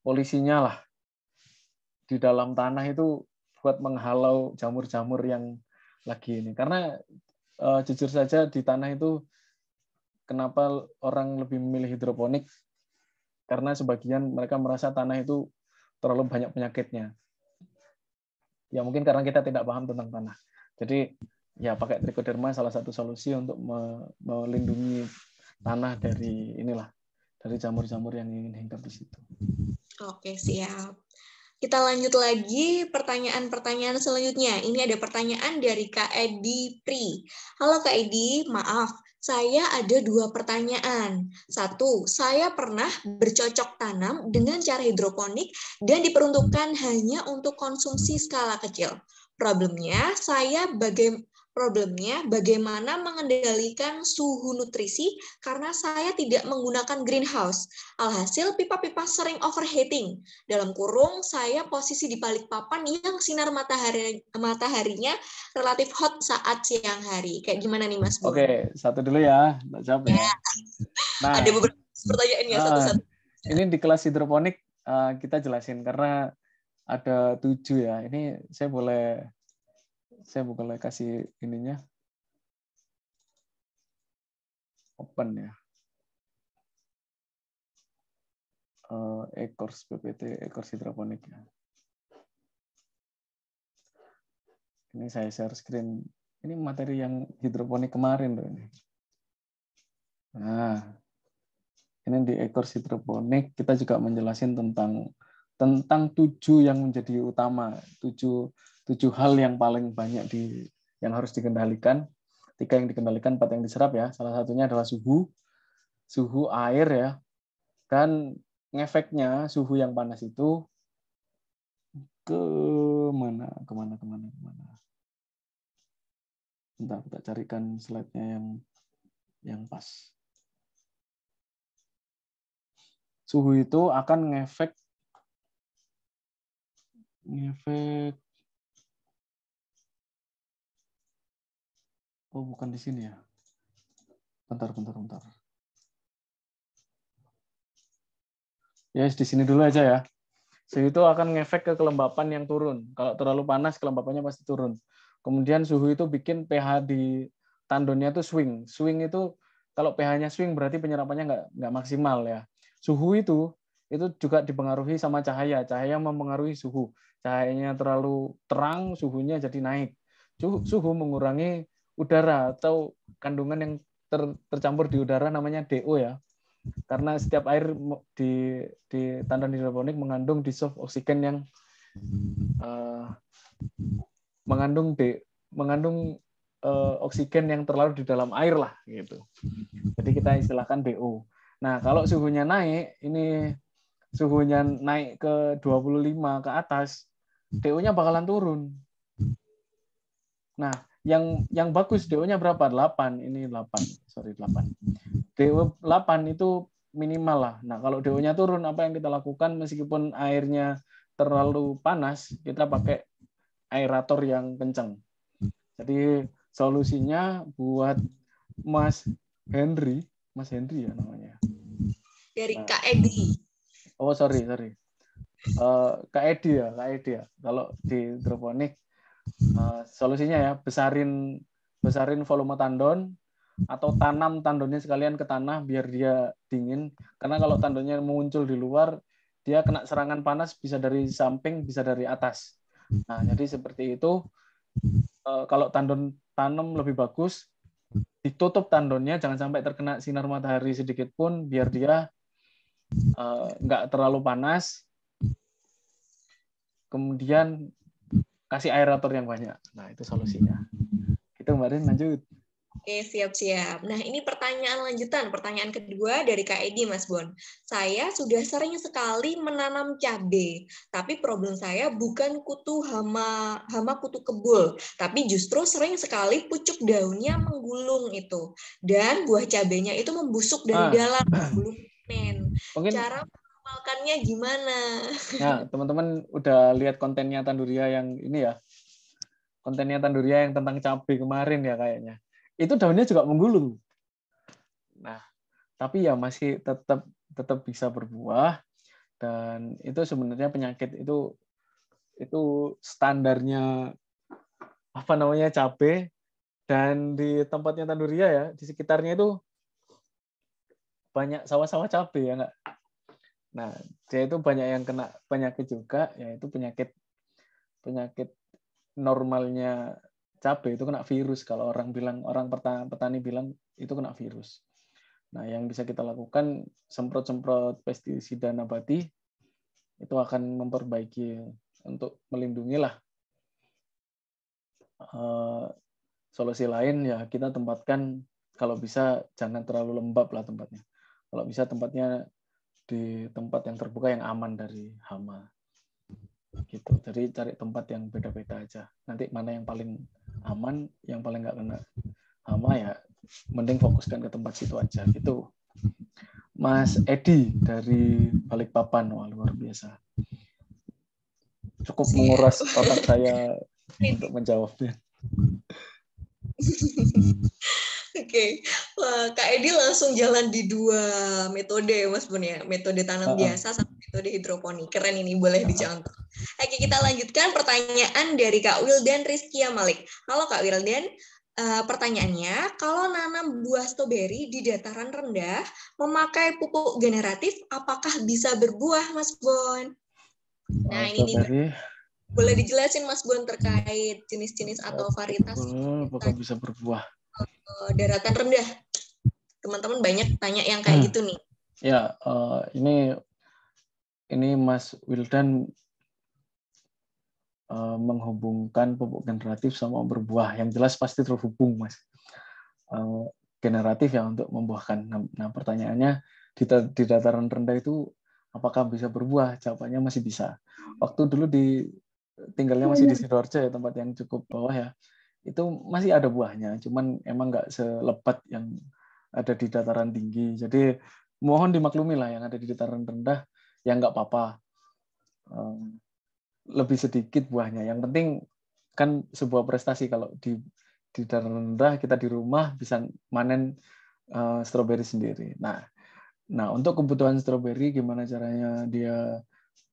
Speaker 2: polisinya lah di dalam tanah itu buat menghalau jamur-jamur yang lagi ini. Karena uh, jujur saja di tanah itu kenapa orang lebih memilih hidroponik? Karena sebagian mereka merasa tanah itu terlalu banyak penyakitnya. Ya mungkin karena kita tidak paham tentang tanah. Jadi ya pakai trichoderma salah satu solusi untuk melindungi tanah dari inilah dari jamur-jamur yang ingin hinggap di situ.
Speaker 1: Oke, siap. Kita lanjut lagi pertanyaan-pertanyaan selanjutnya. Ini ada pertanyaan dari Kak Edi Pri. Halo Kak Edi, maaf. Saya ada dua pertanyaan. Satu, saya pernah bercocok tanam dengan cara hidroponik dan diperuntukkan hanya untuk konsumsi skala kecil. Problemnya, saya bagaimana? problemnya bagaimana mengendalikan suhu nutrisi karena saya tidak menggunakan greenhouse. Alhasil pipa-pipa sering overheating. Dalam kurung saya posisi di balik papan yang sinar matahari mataharinya relatif hot saat siang hari. Kayak gimana nih
Speaker 2: Mas? Oke, Oke, satu dulu ya, Mbak capek ya. ya. Nah, ada beberapa
Speaker 1: pertanyaan ya nah, satu-satu.
Speaker 2: ini di kelas hidroponik eh, kita jelasin karena ada tujuh ya. Ini saya boleh saya lagi kasih ininya open ya ekor eh, PPT ekor hidroponik ya. Ini saya share screen. Ini materi yang hidroponik kemarin tuh ini. Nah, ini di ekor hidroponik kita juga menjelaskan tentang tentang tujuh yang menjadi utama, tujuh tujuh hal yang paling banyak di yang harus dikendalikan tiga yang dikendalikan empat yang diserap ya salah satunya adalah suhu suhu air ya dan efeknya suhu yang panas itu ke mana kemana kemana kemana entah kita carikan slide-nya yang yang pas suhu itu akan ngefek ngefek Oh, bukan di sini ya. Bentar, bentar, bentar. ya Yes, di sini dulu aja ya. Suhu itu akan ngefek ke kelembapan yang turun. Kalau terlalu panas, kelembapannya pasti turun. Kemudian suhu itu bikin pH di tandonnya itu swing. Swing itu kalau pH-nya swing berarti penyerapannya nggak nggak maksimal ya. Suhu itu itu juga dipengaruhi sama cahaya. Cahaya mempengaruhi suhu. Cahayanya terlalu terang, suhunya jadi naik. suhu mengurangi udara atau kandungan yang ter, tercampur di udara namanya DO ya. Karena setiap air di di tandan hidroponik mengandung dissolved oksigen yang uh, mengandung D mengandung uh, oksigen yang terlarut di dalam air lah gitu. Jadi kita istilahkan DO. Nah, kalau suhunya naik ini suhunya naik ke 25 ke atas, DO-nya bakalan turun. Nah, yang yang bagus DO-nya berapa? 8. Ini 8. Sorry, 8. DO 8 itu minimal lah. Nah, kalau DO-nya turun apa yang kita lakukan meskipun airnya terlalu panas, kita pakai aerator yang kencang. Jadi solusinya buat Mas Henry, Mas Henry ya namanya. Dari nah. Kak Edi. Oh sorry sorry. Uh, Kak Edi ya, Kak Edi ya. Kalau di hidroponik uh, solusinya ya besarin besarin volume tandon atau tanam tandonnya sekalian ke tanah biar dia dingin karena kalau tandonnya muncul di luar dia kena serangan panas bisa dari samping bisa dari atas nah jadi seperti itu eh, kalau tandon tanam lebih bagus ditutup tandonnya jangan sampai terkena sinar matahari sedikit pun biar dia eh, nggak terlalu panas kemudian kasih aerator yang banyak. Nah, itu solusinya. kita gitu, Mbak Rin lanjut. Oke,
Speaker 1: siap-siap. Nah, ini pertanyaan lanjutan, pertanyaan kedua dari Kak Edi, Mas Bon. Saya sudah sering sekali menanam cabe, tapi problem saya bukan kutu hama hama kutu kebul, tapi justru sering sekali pucuk daunnya menggulung itu. Dan buah cabenya itu membusuk dari ah. dalam, belum
Speaker 2: panen. Mungkin... Cara
Speaker 1: mengamalkannya gimana? Nah,
Speaker 2: teman-teman udah lihat kontennya Tanduria yang ini ya? Kontennya Tanduria yang tentang cabai kemarin ya kayaknya. Itu daunnya juga menggulung. Nah, tapi ya masih tetap tetap bisa berbuah dan itu sebenarnya penyakit itu itu standarnya apa namanya cabe dan di tempatnya Tanduria ya di sekitarnya itu banyak sawah-sawah cabe ya enggak Nah, dia itu banyak yang kena penyakit juga, yaitu penyakit penyakit normalnya cabai itu kena virus. Kalau orang bilang orang petani, petani bilang itu kena virus. Nah, yang bisa kita lakukan semprot-semprot pestisida nabati itu akan memperbaiki untuk melindungi lah. Uh, solusi lain ya kita tempatkan kalau bisa jangan terlalu lembab lah tempatnya. Kalau bisa tempatnya di tempat yang terbuka yang aman dari hama gitu jadi cari tempat yang beda-beda aja nanti mana yang paling aman yang paling nggak kena hama ya mending fokuskan ke tempat situ aja gitu Mas Edi dari Balikpapan wah luar biasa cukup menguras otak saya untuk menjawabnya
Speaker 1: Oke, okay. Eh, Kak Edi langsung jalan di dua metode, Mas Bun ya, metode tanam uh-huh. biasa sama metode hidroponik. Keren ini, boleh uh-huh. dicontoh. Oke, kita lanjutkan pertanyaan dari Kak Wildan Rizkia Malik. Halo Kak Wildan, uh, pertanyaannya, kalau nanam buah stroberi di dataran rendah, memakai pupuk generatif, apakah bisa berbuah, Mas Bun? Nah, ini nih boleh dijelasin Mas Bon terkait jenis-jenis atau varietas?
Speaker 2: Oh, apakah bisa berbuah?
Speaker 1: Eh, daratan rendah. Teman-teman banyak tanya yang kayak hmm. gitu nih.
Speaker 2: Ya, uh, ini ini Mas Wildan uh, menghubungkan pupuk generatif sama berbuah. Yang jelas pasti terhubung, Mas. Uh, generatif ya untuk membuahkan. Nah, nah pertanyaannya di, di dataran rendah itu apakah bisa berbuah? Jawabannya masih bisa. Waktu dulu di tinggalnya masih di iya, sidoarjo ya tempat yang cukup bawah ya itu masih ada buahnya, cuman emang nggak selebat yang ada di dataran tinggi. Jadi mohon dimaklumi lah yang ada di dataran rendah, yang nggak apa-apa. Lebih sedikit buahnya. Yang penting kan sebuah prestasi kalau di di dataran rendah kita di rumah bisa manen uh, stroberi sendiri. Nah, nah untuk kebutuhan stroberi gimana caranya dia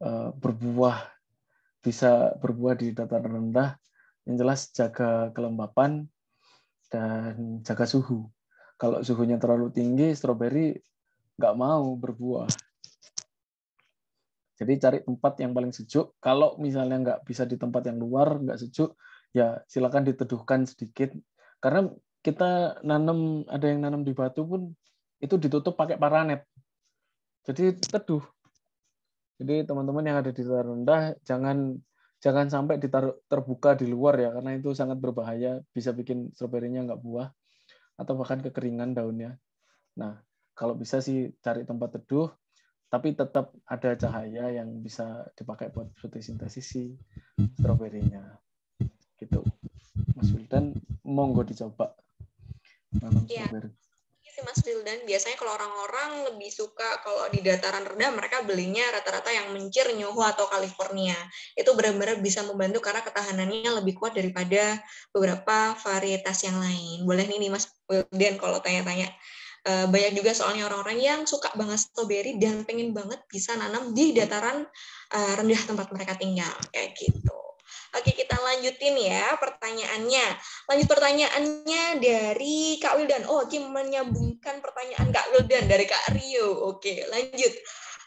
Speaker 2: uh, berbuah bisa berbuah di dataran rendah? Yang jelas jaga kelembapan dan jaga suhu. Kalau suhunya terlalu tinggi, stroberi nggak mau berbuah. Jadi cari tempat yang paling sejuk. Kalau misalnya nggak bisa di tempat yang luar, nggak sejuk, ya silakan diteduhkan sedikit. Karena kita nanam, ada yang nanam di batu pun, itu ditutup pakai paranet. Jadi teduh. Jadi teman-teman yang ada di daerah rendah, jangan jangan sampai ditaruh terbuka di luar ya karena itu sangat berbahaya bisa bikin stroberinya nggak buah atau bahkan kekeringan daunnya. Nah kalau bisa sih cari tempat teduh tapi tetap ada cahaya yang bisa dipakai buat fotosintesis si stroberinya gitu Mas Wildan monggo dicoba nanam yeah. stroberi
Speaker 1: sih Mas Wildan? Biasanya kalau orang-orang lebih suka kalau di dataran rendah mereka belinya rata-rata yang mencir, Nyoho atau California. Itu benar-benar bisa membantu karena ketahanannya lebih kuat daripada beberapa varietas yang lain. Boleh nih, Mas Wildan kalau tanya-tanya. Eh, banyak juga soalnya orang-orang yang suka banget stroberi dan pengen banget bisa nanam di dataran eh, rendah tempat mereka tinggal kayak gitu. Oke, kita lanjutin ya pertanyaannya. Lanjut pertanyaannya dari Kak Wildan. Oh, oke, menyambungkan pertanyaan Kak Wildan dari Kak Rio. Oke, lanjut.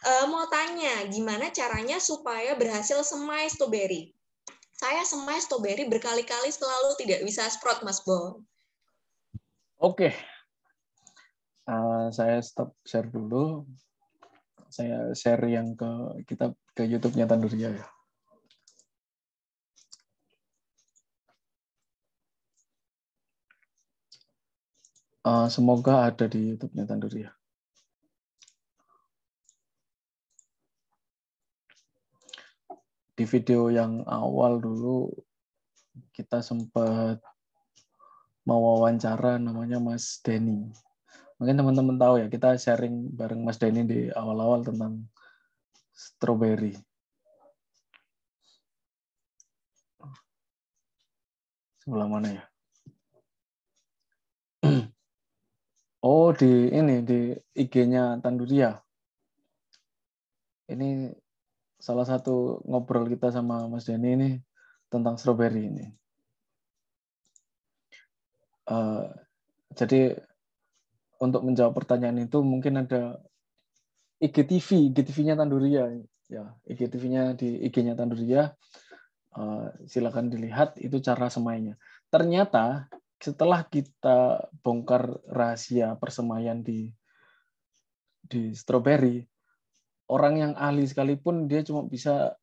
Speaker 1: E, mau tanya, gimana caranya supaya berhasil semai strawberry? Saya semai strawberry berkali-kali selalu tidak bisa sprout, Mas Bo.
Speaker 2: Oke. Uh, saya stop share dulu. Saya share yang ke kita ke YouTube-nya Tandurja ya. Eh, semoga ada di YouTube-nya Tanduri ya. Di video yang awal dulu kita sempat mewawancara namanya Mas Denny. Mungkin teman-teman tahu ya, kita sharing bareng Mas Denny di awal-awal tentang strawberry. Sebelah mana ya? Oh, di ini di IG-nya Tanduria. Ini salah satu ngobrol kita sama Mas Dani ini tentang stroberi ini. Uh, jadi untuk menjawab pertanyaan itu mungkin ada IGTV, IGTV-nya Tanduria, ya IGTV-nya di IG-nya Tanduria. Uh, silakan dilihat itu cara semainya. Ternyata setelah kita bongkar rahasia persemaian di di strawberry orang yang ahli sekalipun dia cuma bisa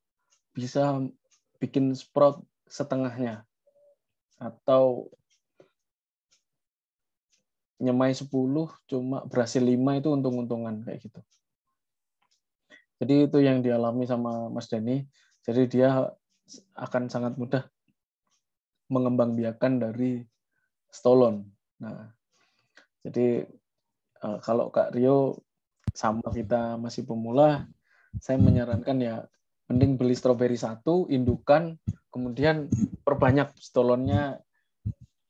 Speaker 2: bisa bikin sprout setengahnya atau nyemai 10 cuma berhasil 5 itu untung-untungan kayak gitu. Jadi itu yang dialami sama Mas Dani Jadi dia akan sangat mudah mengembangbiakan dari Stolon. Nah, jadi eh, kalau Kak Rio sama kita masih pemula, saya menyarankan ya mending beli stroberi satu, indukan, kemudian perbanyak stolonnya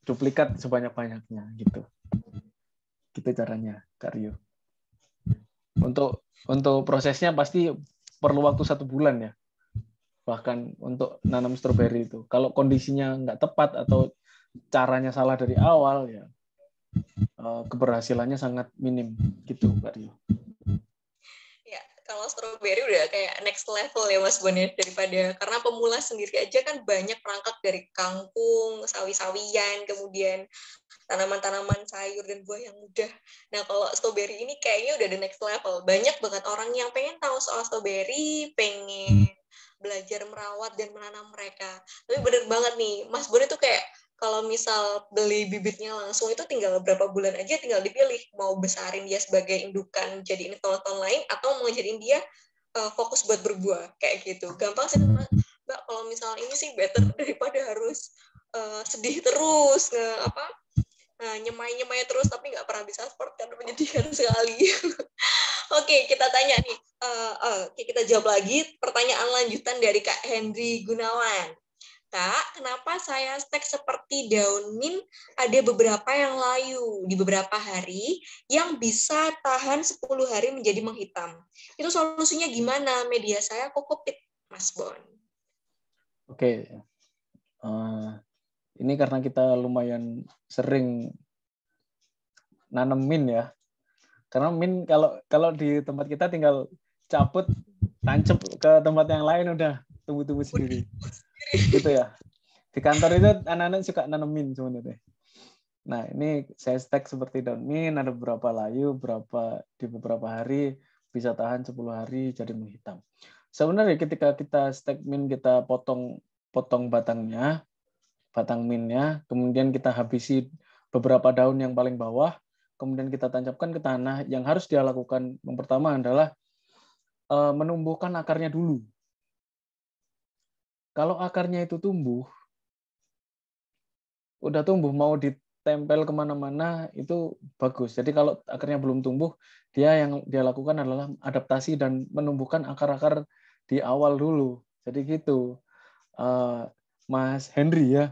Speaker 2: duplikat sebanyak-banyaknya gitu. Gitu caranya, Kak Rio. Untuk untuk prosesnya pasti perlu waktu satu bulan ya bahkan untuk nanam stroberi itu. Kalau kondisinya nggak tepat atau caranya salah dari awal ya eh, keberhasilannya sangat minim gitu Mbak Rio.
Speaker 1: Ya, kalau strawberry udah kayak next level ya Mas Bonet ya, daripada karena pemula sendiri aja kan banyak perangkat dari kangkung, sawi-sawian, kemudian tanaman-tanaman sayur dan buah yang mudah. Nah, kalau strawberry ini kayaknya udah the next level. Banyak banget orang yang pengen tahu soal strawberry, pengen hmm. belajar merawat dan menanam mereka. Tapi bener banget nih, Mas Bonet tuh kayak kalau misal beli bibitnya langsung itu tinggal berapa bulan aja tinggal dipilih mau besarin dia sebagai indukan jadi ini tolong lain atau mau jadiin dia uh, fokus buat berbuah kayak gitu gampang sih mbak mbak kalau misal ini sih better daripada harus uh, sedih terus nge apa uh, eh, nyemai nyemai terus tapi nggak pernah bisa sport karena menyedihkan sekali oke okay, kita tanya nih uh, uh, kita jawab lagi pertanyaan lanjutan dari kak Henry Gunawan Kak, kenapa saya stek seperti daun mint ada beberapa yang layu di beberapa hari yang bisa tahan 10 hari menjadi menghitam. Itu solusinya gimana? Media saya kokopit,
Speaker 2: Mas Bon. Oke. Uh, ini karena kita lumayan sering nanam min ya. Karena min kalau kalau di tempat kita tinggal cabut tancep ke tempat yang lain udah tumbuh-tumbuh sendiri gitu ya di kantor itu anak-anak suka nanemin cuman itu nah ini saya stek seperti daun min ada beberapa layu berapa di beberapa hari bisa tahan 10 hari jadi menghitam sebenarnya ketika kita stek min kita potong potong batangnya batang minnya kemudian kita habisi beberapa daun yang paling bawah kemudian kita tancapkan ke tanah yang harus dia lakukan yang pertama adalah eh, menumbuhkan akarnya dulu kalau akarnya itu tumbuh, udah tumbuh mau ditempel kemana-mana itu bagus. Jadi kalau akarnya belum tumbuh, dia yang dia lakukan adalah adaptasi dan menumbuhkan akar-akar di awal dulu. Jadi gitu, uh, Mas Henry ya,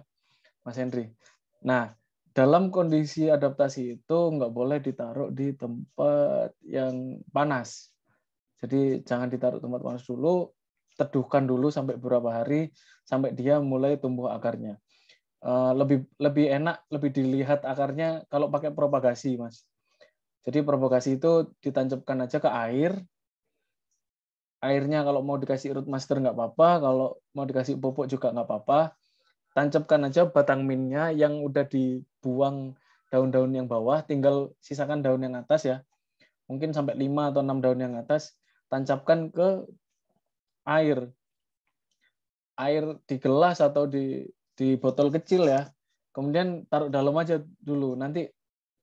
Speaker 2: Mas Henry. Nah, dalam kondisi adaptasi itu nggak boleh ditaruh di tempat yang panas. Jadi jangan ditaruh tempat panas dulu, teduhkan dulu sampai beberapa hari sampai dia mulai tumbuh akarnya. Eh, lebih lebih enak, lebih dilihat akarnya kalau pakai propagasi, Mas. Jadi propagasi itu ditancapkan aja ke air. Airnya kalau mau dikasih root master nggak apa-apa, kalau mau dikasih pupuk juga nggak apa-apa. Tancapkan aja batang minnya yang udah dibuang daun-daun yang bawah, tinggal sisakan daun yang atas ya. Mungkin sampai 5 atau 6 daun yang atas, tancapkan ke air. Air di gelas atau di di botol kecil ya. Kemudian taruh dalam aja dulu. Nanti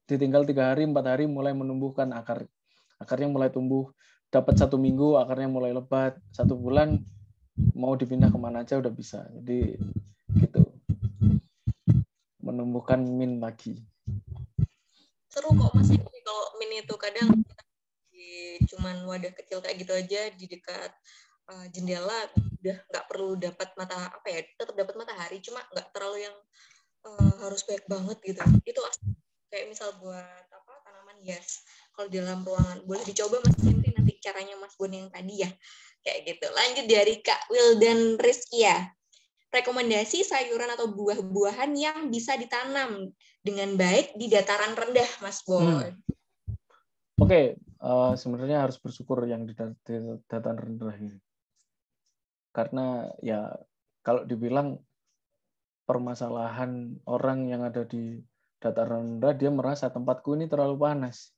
Speaker 2: ditinggal tiga hari, empat hari mulai menumbuhkan akar. Akarnya mulai tumbuh. Dapat satu minggu akarnya mulai lebat. Satu bulan mau dipindah kemana aja udah bisa. Jadi gitu. Menumbuhkan min lagi.
Speaker 1: Seru kok Mas kalau min itu kadang cuman wadah kecil kayak gitu aja di dekat uh, jendela udah nggak perlu dapat mata apa ya tetap dapat matahari cuma nggak terlalu yang uh, harus banyak banget gitu itu kayak misal buat apa tanaman hias kalau di dalam ruangan boleh dicoba mas Henry nanti caranya mas Bun yang tadi ya kayak gitu lanjut dari Kak dan Rizky ya rekomendasi sayuran atau buah-buahan yang bisa ditanam dengan baik di dataran rendah mas
Speaker 2: Bon hmm. oke okay. uh, eh, sebenarnya harus bersyukur yang di dataran rendah ini karena ya kalau dibilang permasalahan orang yang ada di dataran rendah dia merasa tempatku ini terlalu panas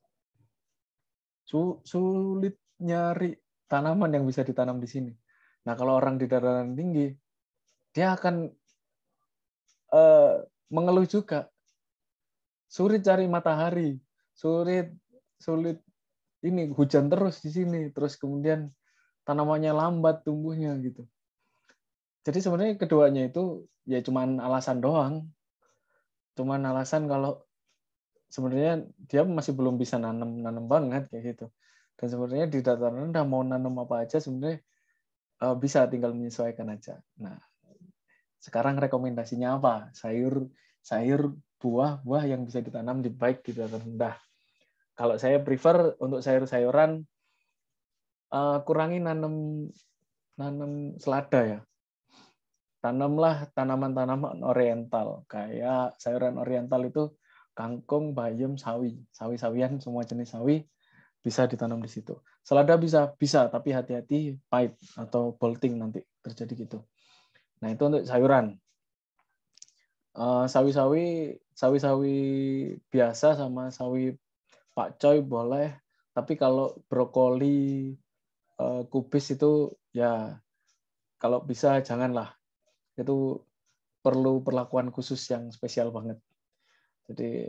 Speaker 2: sulit nyari tanaman yang bisa ditanam di sini nah kalau orang di dataran tinggi dia akan uh, mengeluh juga sulit cari matahari sulit sulit ini hujan terus di sini terus kemudian tanamannya lambat tumbuhnya gitu. Jadi sebenarnya keduanya itu ya cuman alasan doang. Cuman alasan kalau sebenarnya dia masih belum bisa nanam nanam banget kayak gitu. Dan sebenarnya di dataran rendah mau nanam apa aja sebenarnya uh, bisa tinggal menyesuaikan aja. Nah, sekarang rekomendasinya apa? Sayur sayur buah-buah yang bisa ditanam di baik di dataran rendah. Kalau saya prefer untuk sayur-sayuran Eh, kurangi nanam nanam selada ya. Tanamlah tanaman-tanaman oriental kayak sayuran oriental itu kangkung, bayam, sawi, sawi-sawian semua jenis sawi bisa ditanam di situ. Selada bisa bisa tapi hati-hati pipe atau bolting nanti terjadi gitu. Nah, itu untuk sayuran. Eh, sawi-sawi sawi-sawi biasa sama sawi pakcoy boleh, tapi kalau brokoli, Eh, kubis itu ya kalau bisa janganlah itu perlu perlakuan khusus yang spesial banget. Jadi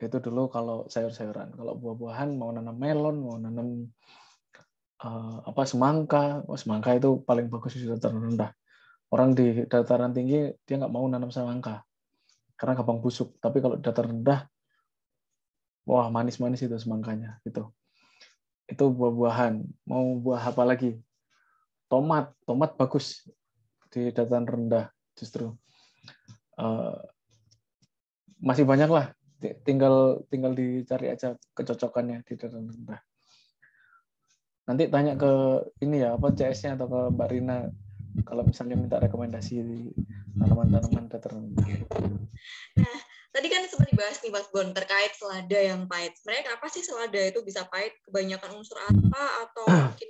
Speaker 2: itu dulu kalau sayur-sayuran. Kalau buah-buahan mau nanam melon, mau nanam uh, apa semangka, oh, semangka itu paling bagus di dataran rendah. Orang di dataran tinggi dia nggak mau nanam semangka karena gampang busuk. Tapi kalau dataran rendah, wah manis-manis itu semangkanya gitu itu buah-buahan mau buah apa lagi tomat tomat bagus di dataran rendah justru uh, masih banyak lah tinggal tinggal dicari aja kecocokannya di dataran rendah nanti tanya ke ini ya apa CS-nya atau ke Mbak Rina kalau misalnya minta rekomendasi tanaman-tanaman dataran rendah
Speaker 1: nah, Tadi kan sempat dibahas nih Mas Bon terkait selada yang pahit. Sebenarnya kenapa sih selada itu bisa pahit? Kebanyakan unsur apa atau mungkin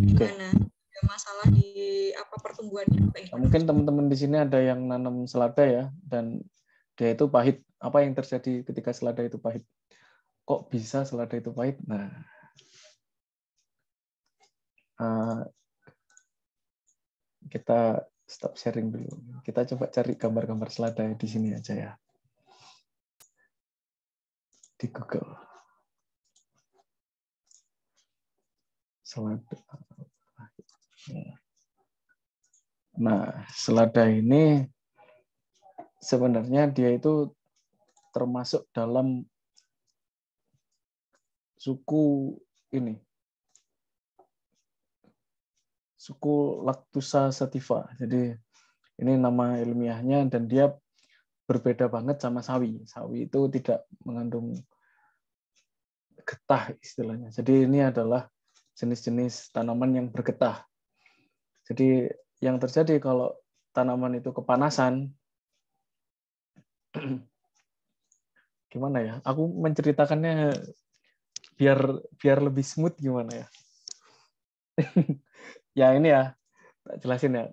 Speaker 1: gimana? Ada masalah di apa pertumbuhannya? Apa
Speaker 2: Mungkin teman-teman di sini ada yang nanam selada ya dan dia itu pahit. Apa yang terjadi ketika selada itu pahit? Kok bisa selada itu pahit? Nah, eh, kita stop sharing dulu. Kita coba cari gambar-gambar selada di sini aja ya di Google. Selada. Nah, selada ini sebenarnya dia itu termasuk dalam suku ini. Suku Lactusa sativa. Jadi ini nama ilmiahnya dan dia berbeda banget sama sawi. Sawi itu tidak mengandung getah istilahnya. Jadi ini adalah jenis-jenis tanaman yang bergetah. Jadi yang terjadi kalau tanaman itu kepanasan, gimana ya? Aku menceritakannya biar biar lebih smooth gimana ya? ya ini ya, jelasin ya.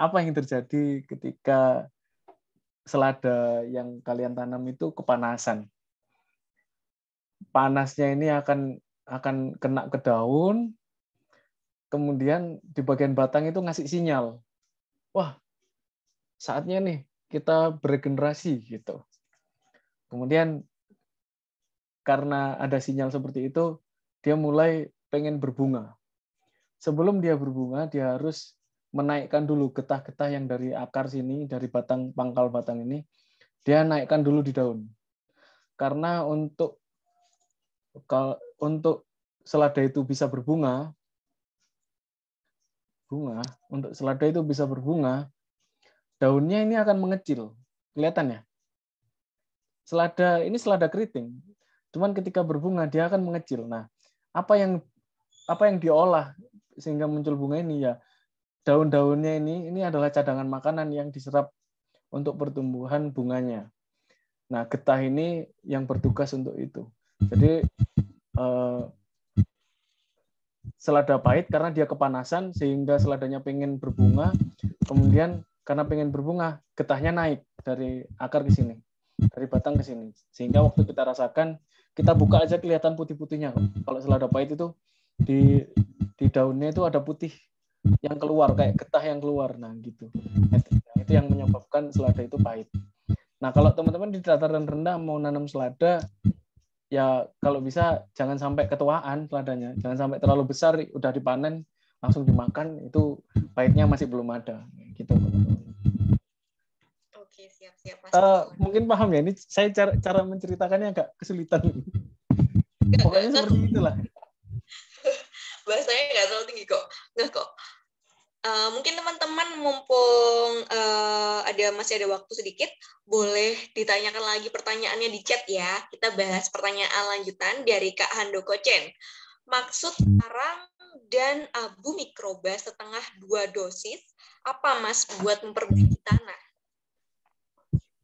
Speaker 2: Apa yang terjadi ketika selada yang kalian tanam itu kepanasan. Panasnya ini akan akan kena ke daun, kemudian di bagian batang itu ngasih sinyal. Wah, saatnya nih kita beregenerasi gitu. Kemudian karena ada sinyal seperti itu, dia mulai pengen berbunga. Sebelum dia berbunga, dia harus menaikkan dulu getah-getah yang dari akar sini, dari batang pangkal batang ini, dia naikkan dulu di daun. Karena untuk untuk selada itu bisa berbunga, bunga, untuk selada itu bisa berbunga, daunnya ini akan mengecil. Kelihatan ya? Selada ini selada keriting. Cuman ketika berbunga dia akan mengecil. Nah, apa yang apa yang diolah sehingga muncul bunga ini ya daun-daunnya ini ini adalah cadangan makanan yang diserap untuk pertumbuhan bunganya. Nah, getah ini yang bertugas untuk itu. Jadi eh, selada pahit karena dia kepanasan sehingga seladanya pengen berbunga, kemudian karena pengen berbunga, getahnya naik dari akar ke sini, dari batang ke sini. Sehingga waktu kita rasakan, kita buka aja kelihatan putih-putihnya. Kalau selada pahit itu di di daunnya itu ada putih yang keluar kayak getah yang keluar nah gitu nah, itu yang menyebabkan selada itu pahit nah kalau teman-teman di dataran rendah mau nanam selada ya kalau bisa jangan sampai ketuaan seladanya jangan sampai terlalu besar udah dipanen langsung dimakan itu pahitnya masih belum ada gitu Oke, siap-siap Uh, eh, mungkin paham ya ini saya cara, cara menceritakannya agak kesulitan. Pokoknya seperti itulah
Speaker 1: bahasanya nggak terlalu tinggi kok nggak kok uh, mungkin teman-teman mumpung uh, ada masih ada waktu sedikit boleh ditanyakan lagi pertanyaannya di chat ya kita bahas pertanyaan lanjutan dari kak Handoko Chen maksud arang dan abu mikroba setengah dua dosis apa mas buat memperbaiki tanah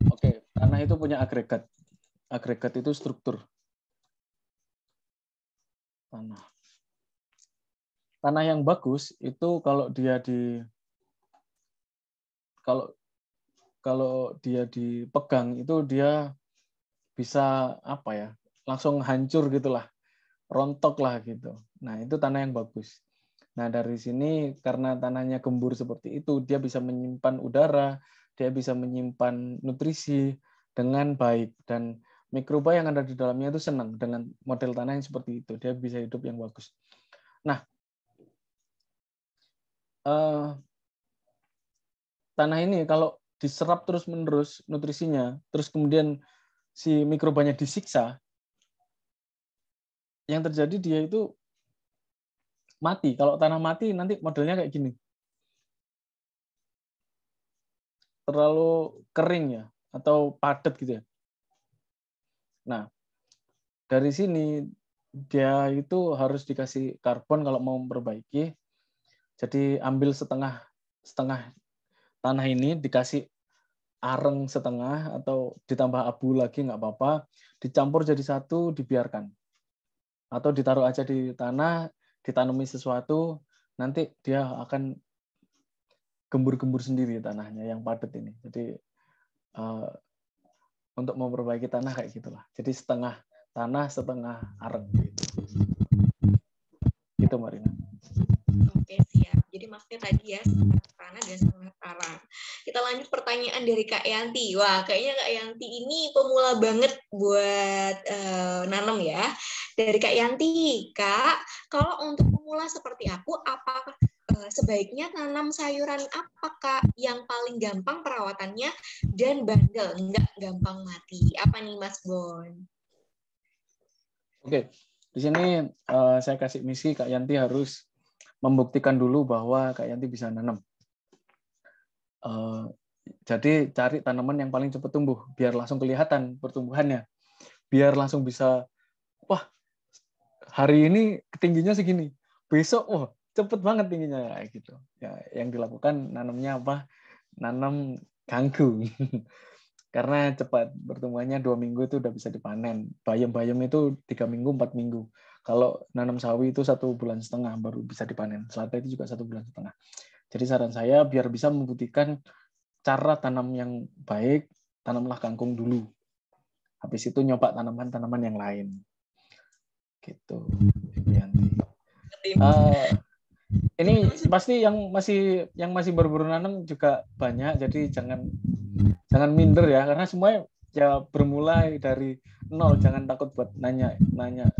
Speaker 2: oke tanah itu punya agregat agregat itu struktur tanah tanah yang bagus itu kalau dia di kalau kalau dia dipegang itu dia bisa apa ya langsung hancur gitulah rontok lah gitu nah itu tanah yang bagus nah dari sini karena tanahnya gembur seperti itu dia bisa menyimpan udara dia bisa menyimpan nutrisi dengan baik dan mikroba yang ada di dalamnya itu senang dengan model tanah yang seperti itu dia bisa hidup yang bagus nah Eh, tanah ini kalau diserap terus menerus nutrisinya, terus kemudian si mikrobanya disiksa, yang terjadi dia itu mati. Kalau tanah mati nanti modelnya kayak gini. Terlalu kering ya atau padat gitu ya. Nah, dari sini dia itu harus dikasih karbon kalau mau memperbaiki jadi ambil setengah setengah tanah ini dikasih areng setengah atau ditambah abu lagi nggak apa-apa, dicampur jadi satu dibiarkan. Atau ditaruh aja di tanah, ditanami sesuatu, nanti dia akan gembur-gembur sendiri tanahnya yang padat ini. Jadi eh, untuk memperbaiki tanah kayak gitulah. Jadi setengah tanah, setengah areng gitu. Gitu Marina.
Speaker 1: Oke, siap. Jadi maksudnya tadi ya, sangat dan sangat Kita lanjut pertanyaan dari Kak Yanti. Wah, kayaknya Kak Yanti ini pemula banget buat uh, nanam ya. Dari Kak Yanti, Kak, kalau untuk pemula seperti aku, apa uh, eh, sebaiknya nanam sayuran apa Kak yang paling gampang perawatannya dan bandel, nggak gampang mati? Apa nih Mas Bon?
Speaker 2: Oke, di sini uh, saya kasih misi Kak Yanti harus membuktikan dulu bahwa Kak Yanti bisa nanam. Uh, jadi cari tanaman yang paling cepat tumbuh, biar langsung kelihatan pertumbuhannya, biar langsung bisa, wah hari ini ketingginya segini, besok oh, cepet banget tingginya ya gitu. Ya, yang dilakukan nanamnya apa? Nanam kangkung. Karena cepat pertumbuhannya dua minggu itu udah bisa dipanen. Bayam-bayam itu tiga minggu, empat minggu kalau nanam sawi itu satu bulan setengah baru bisa dipanen. Selada itu juga satu bulan setengah. Jadi saran saya biar bisa membuktikan cara tanam yang baik, tanamlah kangkung dulu. Habis itu nyoba tanaman-tanaman yang lain. Gitu, Uh, ini pasti yang masih yang masih baru-baru nanam juga banyak, jadi jangan jangan minder ya, karena semuanya ya bermulai dari nol. Jangan takut buat nanya nanya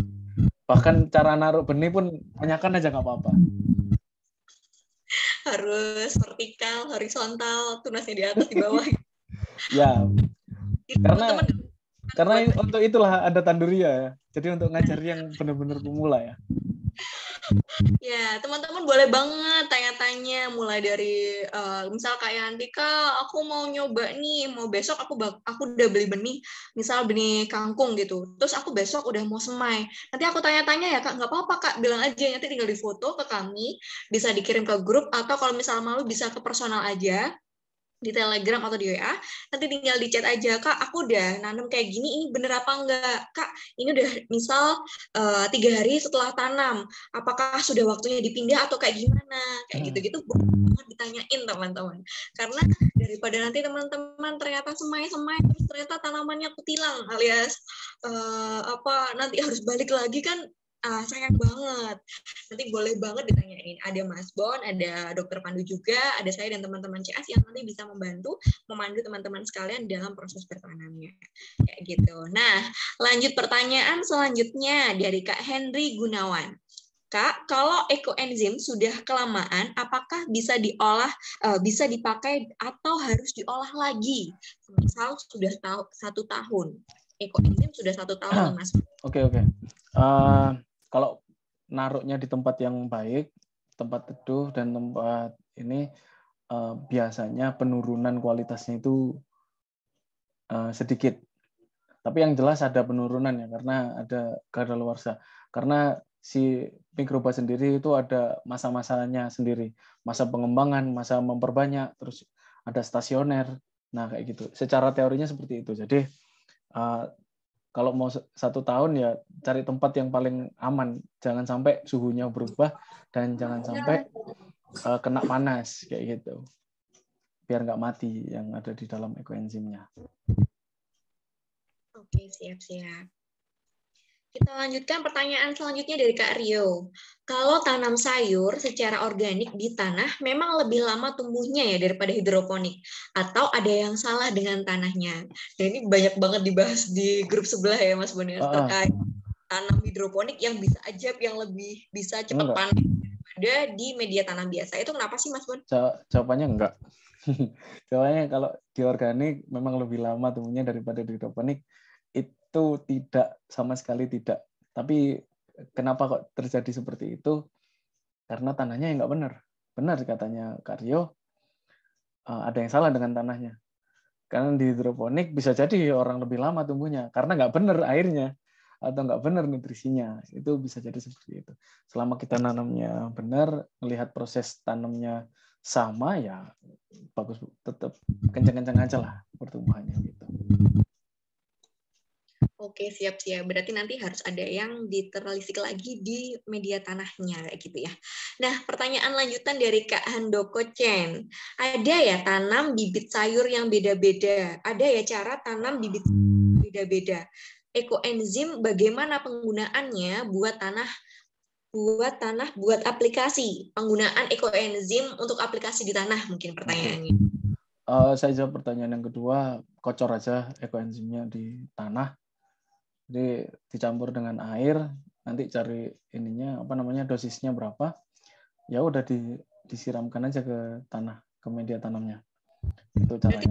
Speaker 2: bahkan cara naruh benih pun tanyakan aja nggak apa-apa
Speaker 1: harus vertikal horizontal tunasnya di atas di bawah
Speaker 2: ya itu karena temen, karena untuk itulah ada tanduria ya jadi untuk ngajar yang benar-benar pemula ya
Speaker 1: ya, teman-teman boleh banget tanya-tanya mulai dari uh, misal kayak Andika, aku mau nyoba nih, mau besok aku aku udah beli benih, misal benih kangkung gitu. Terus aku besok udah mau semai. Nanti aku tanya-tanya ya, Kak, nggak apa-apa, Kak, bilang aja nanti tinggal di foto ke kami, bisa dikirim ke grup atau kalau misal malu bisa ke personal aja di Telegram atau di WA, nanti tinggal di chat aja, Kak, aku udah nanam kayak gini, ini bener apa enggak? Kak, ini udah misal eh, tiga hari setelah tanam, apakah sudah waktunya dipindah atau kayak gimana? Kayak hmm. gitu-gitu hmm. banget ditanyain teman-teman. Karena daripada nanti teman-teman ternyata semai-semai, terus ternyata tanamannya kutilang alias uh, apa nanti harus balik lagi kan Ah, sayang banget. Nanti boleh banget ditanyain. Ada Mas Bon, ada Dokter Pandu juga, ada saya dan teman-teman CS yang nanti bisa membantu memandu teman-teman sekalian dalam proses bertanamnya. Ya gitu. Nah, lanjut pertanyaan selanjutnya dari Kak Henry Gunawan. Kak, kalau ekoenzim sudah kelamaan, apakah bisa diolah, eh, bisa dipakai atau harus diolah lagi? Misal sudah tahu satu tahun, ekoenzim sudah satu tahun, ah, mas.
Speaker 2: Oke okay, oke. Okay. Uh, kalau naruhnya di tempat yang baik, tempat teduh dan tempat ini uh, biasanya penurunan kualitasnya itu uh, sedikit. Tapi yang jelas ada penurunan ya karena ada kadaluarsa. Karena si mikroba sendiri itu ada masa-masanya sendiri, masa pengembangan, masa memperbanyak, terus ada stasioner. Nah, kayak gitu. Secara teorinya seperti itu. Jadi uh, kalau mau satu tahun ya cari tempat yang paling aman jangan sampai suhunya berubah dan jangan sampai uh, kena panas kayak gitu biar nggak mati yang ada di dalam ekoenzimnya
Speaker 1: oke siap-siap kita lanjutkan pertanyaan selanjutnya dari Kak Rio. Kalau tanam sayur secara organik di tanah memang lebih lama tumbuhnya ya daripada hidroponik atau ada yang salah dengan tanahnya. Dan nah, ini banyak banget dibahas di grup sebelah ya Mas Bonir ah. terkait tanam hidroponik yang bisa ajab yang lebih bisa cepat enggak. panen daripada di media tanam biasa. Itu kenapa sih Mas Bon?
Speaker 2: Jawabannya enggak. Jawabannya kalau di organik memang lebih lama tumbuhnya daripada di hidroponik itu tidak sama sekali tidak. Tapi kenapa kok terjadi seperti itu? Karena tanahnya yang nggak benar. Benar katanya Karyo, eh, ada yang salah dengan tanahnya. Karena di hidroponik bisa jadi orang lebih lama tumbuhnya karena nggak benar airnya atau nggak benar nutrisinya itu bisa jadi seperti itu selama kita nanamnya benar melihat proses tanamnya sama ya bagus tetap kencang-kencang aja lah pertumbuhannya gitu
Speaker 1: Oke, siap-siap. Berarti nanti harus ada yang diterlisik lagi di media tanahnya, kayak gitu ya. Nah, pertanyaan lanjutan dari Kak Handoko Chen. Ada ya tanam bibit sayur yang beda-beda? Ada ya cara tanam bibit beda-beda? Ekoenzim bagaimana penggunaannya buat tanah buat tanah buat aplikasi penggunaan ekoenzim untuk aplikasi di tanah mungkin pertanyaannya
Speaker 2: uh, saya jawab pertanyaan yang kedua kocor aja ekoenzimnya di tanah jadi dicampur dengan air, nanti cari ininya apa namanya dosisnya berapa, ya udah di, disiramkan aja ke tanah, ke media tanamnya. Itu caranya.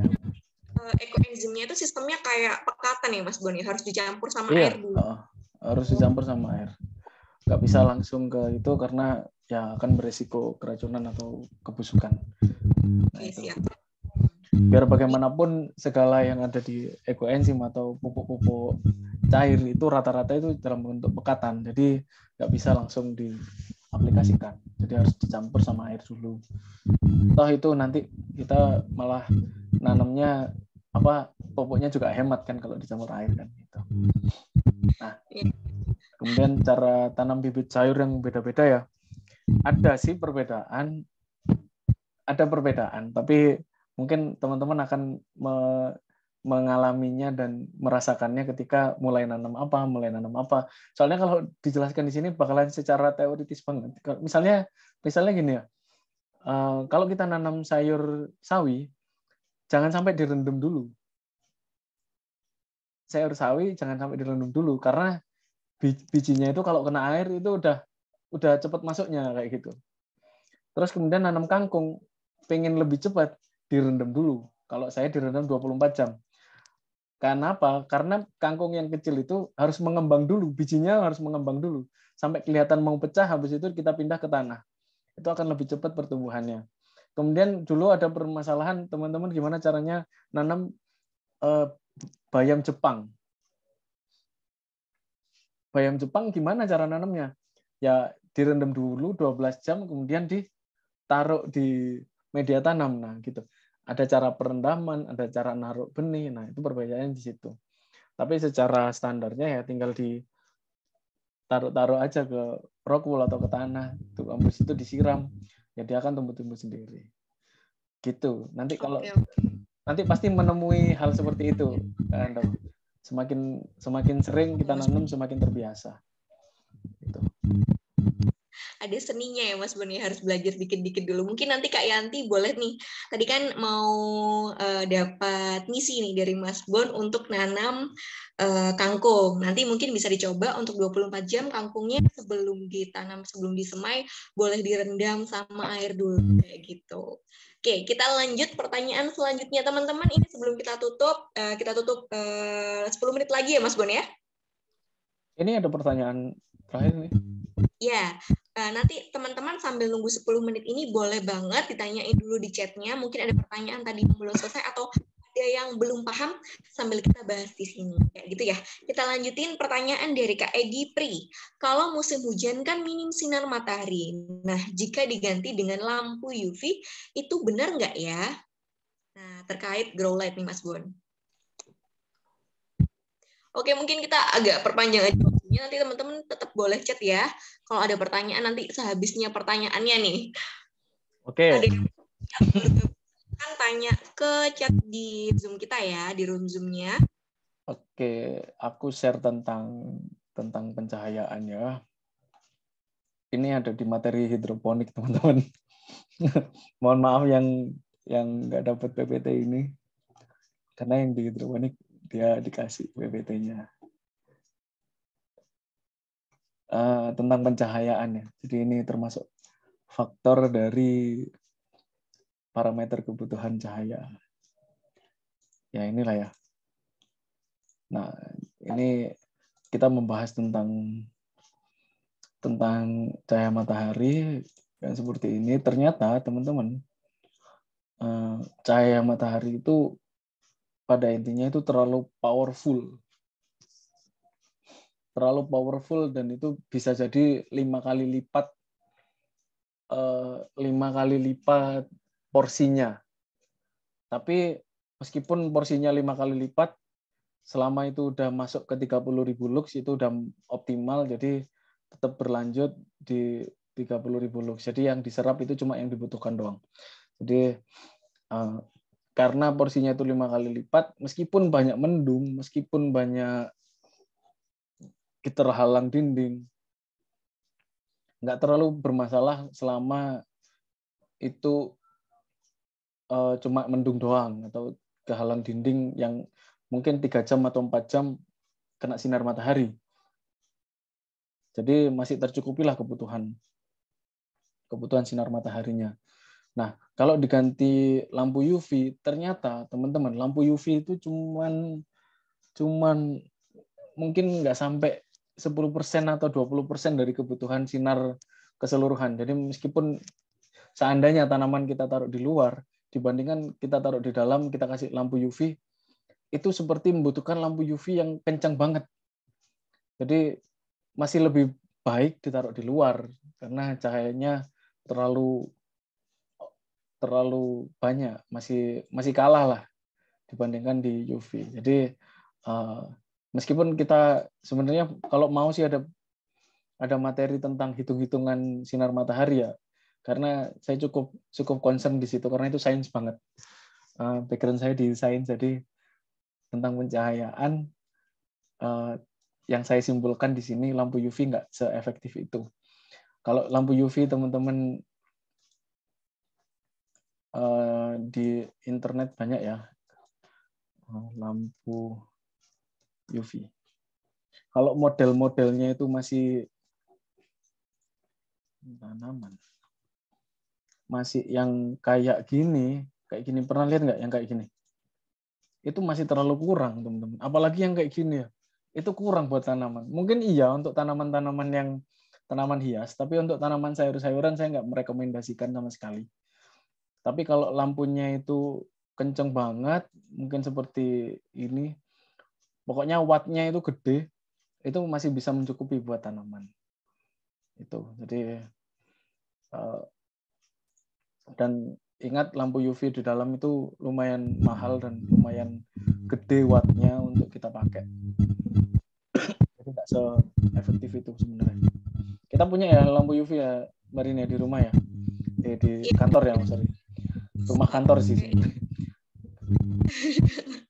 Speaker 1: Eh, ekoenzimnya itu sistemnya kayak pekatan ya Mas Boni, harus dicampur sama iya, air dulu. Uh,
Speaker 2: harus dicampur sama air. Nggak bisa hmm. langsung ke itu karena ya akan beresiko keracunan atau kebusukan. Nah, Oke, itu. siap biar bagaimanapun segala yang ada di ekoenzim atau pupuk-pupuk cair itu rata-rata itu dalam bentuk pekatan jadi nggak bisa langsung diaplikasikan jadi harus dicampur sama air dulu toh itu nanti kita malah nanamnya apa pupuknya juga hemat kan kalau dicampur air kan gitu nah iya. kemudian cara tanam bibit sayur yang beda-beda ya ada sih perbedaan ada perbedaan tapi mungkin teman-teman akan me mengalaminya dan merasakannya ketika mulai nanam apa, mulai nanam apa. Soalnya kalau dijelaskan di sini bakalan secara teoritis banget. Misalnya, misalnya gini ya, eh, kalau kita nanam sayur sawi, jangan sampai direndam dulu. Sayur sawi jangan sampai direndam dulu karena bijinya itu kalau kena air itu udah udah cepat masuknya kayak gitu. Terus kemudian nanam kangkung, pengen lebih cepat, direndam dulu. Kalau saya direndam 24 jam. Karena apa? Karena kangkung yang kecil itu harus mengembang dulu, bijinya harus mengembang dulu sampai kelihatan mau pecah habis itu kita pindah ke tanah. Itu akan lebih cepat pertumbuhannya. Kemudian dulu ada permasalahan teman-teman gimana caranya nanam eh, bayam Jepang. Bayam Jepang gimana cara nanamnya? Ya direndam dulu 12 jam kemudian ditaruh di media tanam nah gitu. Ada cara perendaman, ada cara naruh benih. Nah, itu perbedaannya di situ. Tapi secara standarnya ya tinggal di taruh-taruh aja ke rockwool atau ke tanah. Itu ambus itu disiram. Ya dia akan tumbuh-tumbuh sendiri. Gitu. Nanti kalau okay, nanti pasti menemui hal seperti itu. Kan, semakin semakin sering kita nanam semakin terbiasa
Speaker 1: ada seninya ya Mas Boni harus belajar dikit-dikit dulu. Mungkin nanti Kak Yanti boleh nih. Tadi kan mau uh, dapat misi nih dari Mas Bon untuk nanam uh, kangkung. Nanti mungkin bisa dicoba untuk 24 jam kangkungnya sebelum ditanam, sebelum disemai boleh direndam sama
Speaker 2: air dulu kayak gitu.
Speaker 1: Oke, kita lanjut pertanyaan selanjutnya teman-teman. Ini sebelum kita tutup, uh, kita tutup uh, 10 menit lagi ya Mas Bon ya.
Speaker 2: Ini ada pertanyaan terakhir nih.
Speaker 1: Ya, Eh, nanti teman-teman sambil nunggu 10 menit ini boleh banget ditanyain dulu di chatnya. Mungkin ada pertanyaan tadi yang belum selesai atau ada yang belum paham sambil kita bahas di sini. Kayak gitu ya. Kita lanjutin pertanyaan dari Kak Egi Pri. Kalau musim hujan kan minim sinar matahari. Nah, jika diganti dengan lampu UV, itu benar nggak ya? Nah, terkait grow light nih Mas Bon. Oke, mungkin kita agak perpanjang aja nanti teman-teman tetap boleh chat ya. Kalau ada pertanyaan nanti sehabisnya pertanyaannya nih. Oke. Okay. Kan tanya ke chat di Zoom kita
Speaker 2: ya, di room zoomnya. nya Oke, aku share tentang tentang pencahayaan ya. Ini ada di materi hidroponik, teman-teman. Mohon maaf yang yang nggak dapat PPT ini. Karena yang di hidroponik dia dikasih PPT-nya. Eh, tentang pencahayaan ya. Jadi ini termasuk faktor dari parameter kebutuhan cahaya. Ya inilah ya. Nah ini kita membahas tentang tentang cahaya matahari yang seperti ini. Ternyata teman-teman eh, cahaya matahari itu pada intinya itu terlalu powerful terlalu powerful dan itu bisa jadi lima kali lipat eh, lima kali lipat porsinya. Tapi meskipun porsinya lima kali lipat, selama itu udah masuk ke 30.000 lux itu udah optimal, jadi tetap berlanjut di 30.000 lux. Jadi yang diserap itu cuma yang dibutuhkan doang. Jadi eh, karena porsinya itu lima kali lipat, meskipun banyak mendung, meskipun banyak terhalang dinding. Nggak terlalu bermasalah selama itu uh, cuma mendung doang atau kehalang dinding yang mungkin tiga jam atau empat jam kena sinar matahari. Jadi masih tercukupilah kebutuhan kebutuhan sinar mataharinya. Nah, kalau diganti lampu UV, ternyata teman-teman lampu UV itu cuman cuman mungkin nggak sampai 10% atau 20% dari kebutuhan sinar keseluruhan. Jadi meskipun seandainya tanaman kita taruh di luar dibandingkan kita taruh di dalam kita kasih lampu UV itu seperti membutuhkan lampu UV yang kencang banget. Jadi masih lebih baik ditaruh di luar karena cahayanya terlalu terlalu banyak, masih masih kalah lah dibandingkan di UV. Jadi eh, meskipun kita sebenarnya kalau mau sih ada ada materi tentang hitung-hitungan sinar matahari ya karena saya cukup cukup concern di situ karena itu sains banget uh, background saya di sains jadi tentang pencahayaan eh, yang saya simpulkan di sini lampu UV nggak seefektif itu kalau lampu UV teman-teman eh, di internet banyak ya lampu UV. Kalau model-modelnya itu masih tanaman, masih yang kayak gini, kayak gini pernah lihat nggak yang kayak gini? Itu masih terlalu kurang teman-teman. Apalagi yang kayak gini ya, itu kurang buat tanaman. Mungkin iya untuk tanaman-tanaman yang tanaman hias, tapi untuk tanaman sayur-sayuran saya nggak merekomendasikan sama sekali. Tapi kalau lampunya itu kenceng banget, mungkin seperti ini, pokoknya wattnya itu gede itu masih bisa mencukupi buat tanaman itu jadi eh, dan ingat lampu UV di dalam itu lumayan mahal dan lumayan gede wattnya untuk kita pakai jadi nggak se efektif itu sebenarnya kita punya ya lampu UV ya Marina di rumah ya di, eh, di kantor ya maksudnya rumah kantor sih sebenarnya.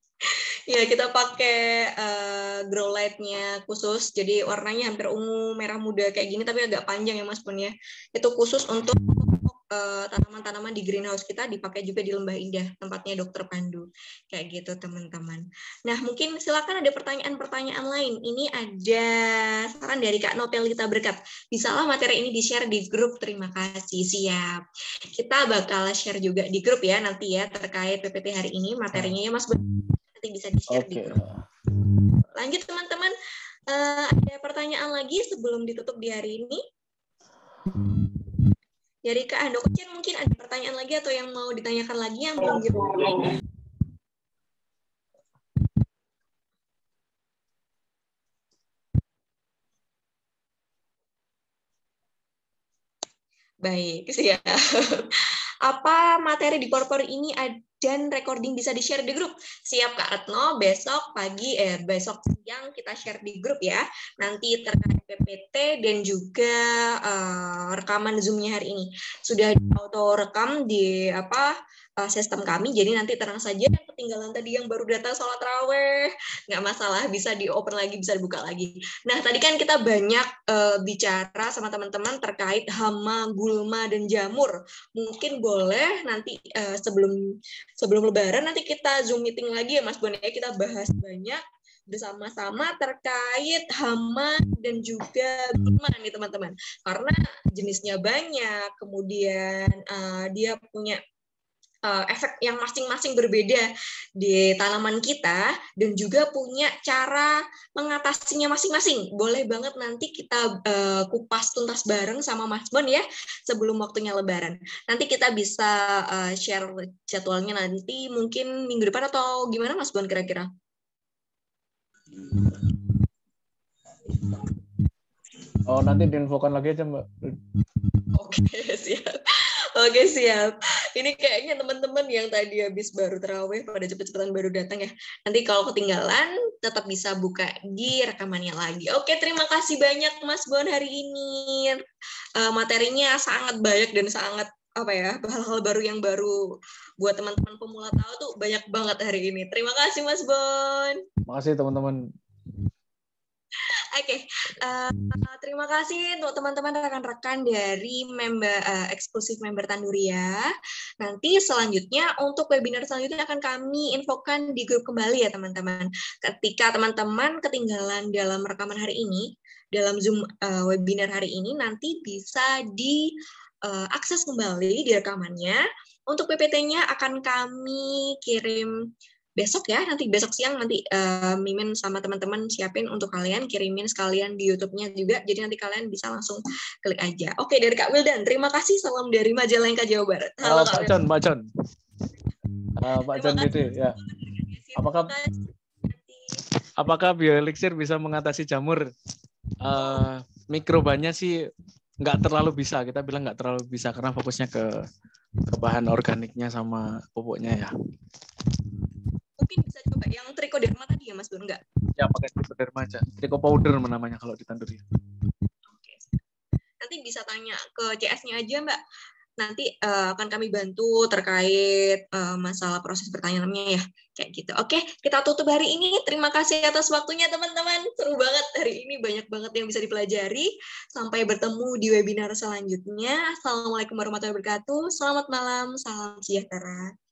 Speaker 1: ya kita pakai uh, grow lightnya khusus jadi warnanya hampir ungu merah muda kayak gini tapi agak panjang ya mas pun ya itu khusus untuk eh, tanaman-tanaman uh, di greenhouse kita dipakai juga di Lembah Indah tempatnya dokter Pandu kayak gitu teman-teman nah mungkin silakan ada pertanyaan-pertanyaan lain ini ada saran dari Kak kita Berkat bisalah materi ini di share di grup terima kasih siap kita bakal share juga di grup ya nanti ya terkait PPT hari ini materinya ya mas Bun nanti bisa di-share okay. di grup. Lanjut teman-teman, uh, ada pertanyaan lagi sebelum ditutup di hari ini? Dari Kak Ando Kecil mungkin ada pertanyaan lagi atau yang mau ditanyakan lagi yang belum dijawab? Baik, siap. Apa materi di Porpor ini ada? dan recording bisa di-share di grup. Siap Kak Retno, besok pagi eh besok siang kita share di grup ya. Nanti terkait PPT dan juga uh, rekaman zoomnya hari ini. Sudah auto rekam di apa uh, sistem kami. Jadi nanti tenang saja yang ketinggalan tadi yang baru datang sholat raweh, nggak masalah, bisa di open lagi, bisa dibuka lagi. Nah tadi kan kita banyak uh, bicara sama teman-teman terkait hama, gulma, dan jamur. Mungkin boleh nanti uh, sebelum sebelum Lebaran nanti kita zoom meeting lagi ya Mas Bonek. Ya. kita bahas banyak bersama-sama terkait hama dan juga gulma nih teman-teman karena jenisnya banyak kemudian uh, dia punya Eh, efek yang masing-masing berbeda di tanaman kita dan juga punya cara mengatasinya masing-masing. Boleh banget nanti kita uh, kupas tuntas bareng sama Mas Bon ya sebelum waktunya lebaran. Nanti kita bisa uh, share jadwalnya nanti mungkin minggu depan atau gimana Mas Bon kira-kira?
Speaker 2: Oh, nanti diinfokan lagi aja, Mbak.
Speaker 1: Oke, okay, siap. Oke siap. Ini kayaknya teman-teman yang tadi habis baru terawih pada cepet-cepetan baru datang ya. Nanti kalau ketinggalan tetap bisa buka di rekamannya lagi. Oke terima kasih banyak Mas Bon hari ini. Uh, materinya sangat banyak dan sangat apa ya hal-hal baru yang baru buat teman-teman pemula tahu tuh banyak banget hari ini. Terima kasih Mas Bon.
Speaker 2: Makasih teman-teman.
Speaker 1: Oke, okay. uh, eh, terima kasih untuk teman-teman rekan-rekan dari member uh, eksklusif member Tanduria. Nanti selanjutnya untuk webinar selanjutnya akan kami infokan di grup kembali ya teman-teman. Ketika teman-teman ketinggalan dalam rekaman hari ini, dalam Zoom uh, webinar hari ini nanti bisa di uh, akses kembali di rekamannya. Untuk PPT-nya akan kami kirim besok ya nanti besok siang nanti uh, Mimin sama teman-teman siapin untuk kalian kirimin sekalian di YouTube-nya juga jadi nanti kalian bisa langsung klik aja oke dari Kak Wildan terima kasih salam dari Majalengka Jawa Barat halo Pak John, Pak
Speaker 2: John. uh, Pak John gitu ya apakah apakah bioelixir bisa mengatasi jamur uh, mikrobanya sih nggak terlalu bisa kita bilang nggak terlalu bisa karena fokusnya ke ke bahan organiknya sama pupuknya ya
Speaker 1: kayak yang trikoderma tadi ya Mas Gun enggak?
Speaker 2: Ya pakai trikoderma aja. Triko powder namanya kalau di ya.
Speaker 1: Oke. Nanti bisa tanya ke CS-nya aja Mbak. Nanti uh, akan kami bantu terkait uh, masalah proses pertanyaannya ya. Kayak gitu. Oke, kita tutup hari ini. Terima kasih atas waktunya teman-teman. Seru banget hari ini banyak banget yang bisa dipelajari. Sampai bertemu di webinar selanjutnya. Assalamualaikum warahmatullahi wabarakatuh. Selamat malam, salam sejahtera.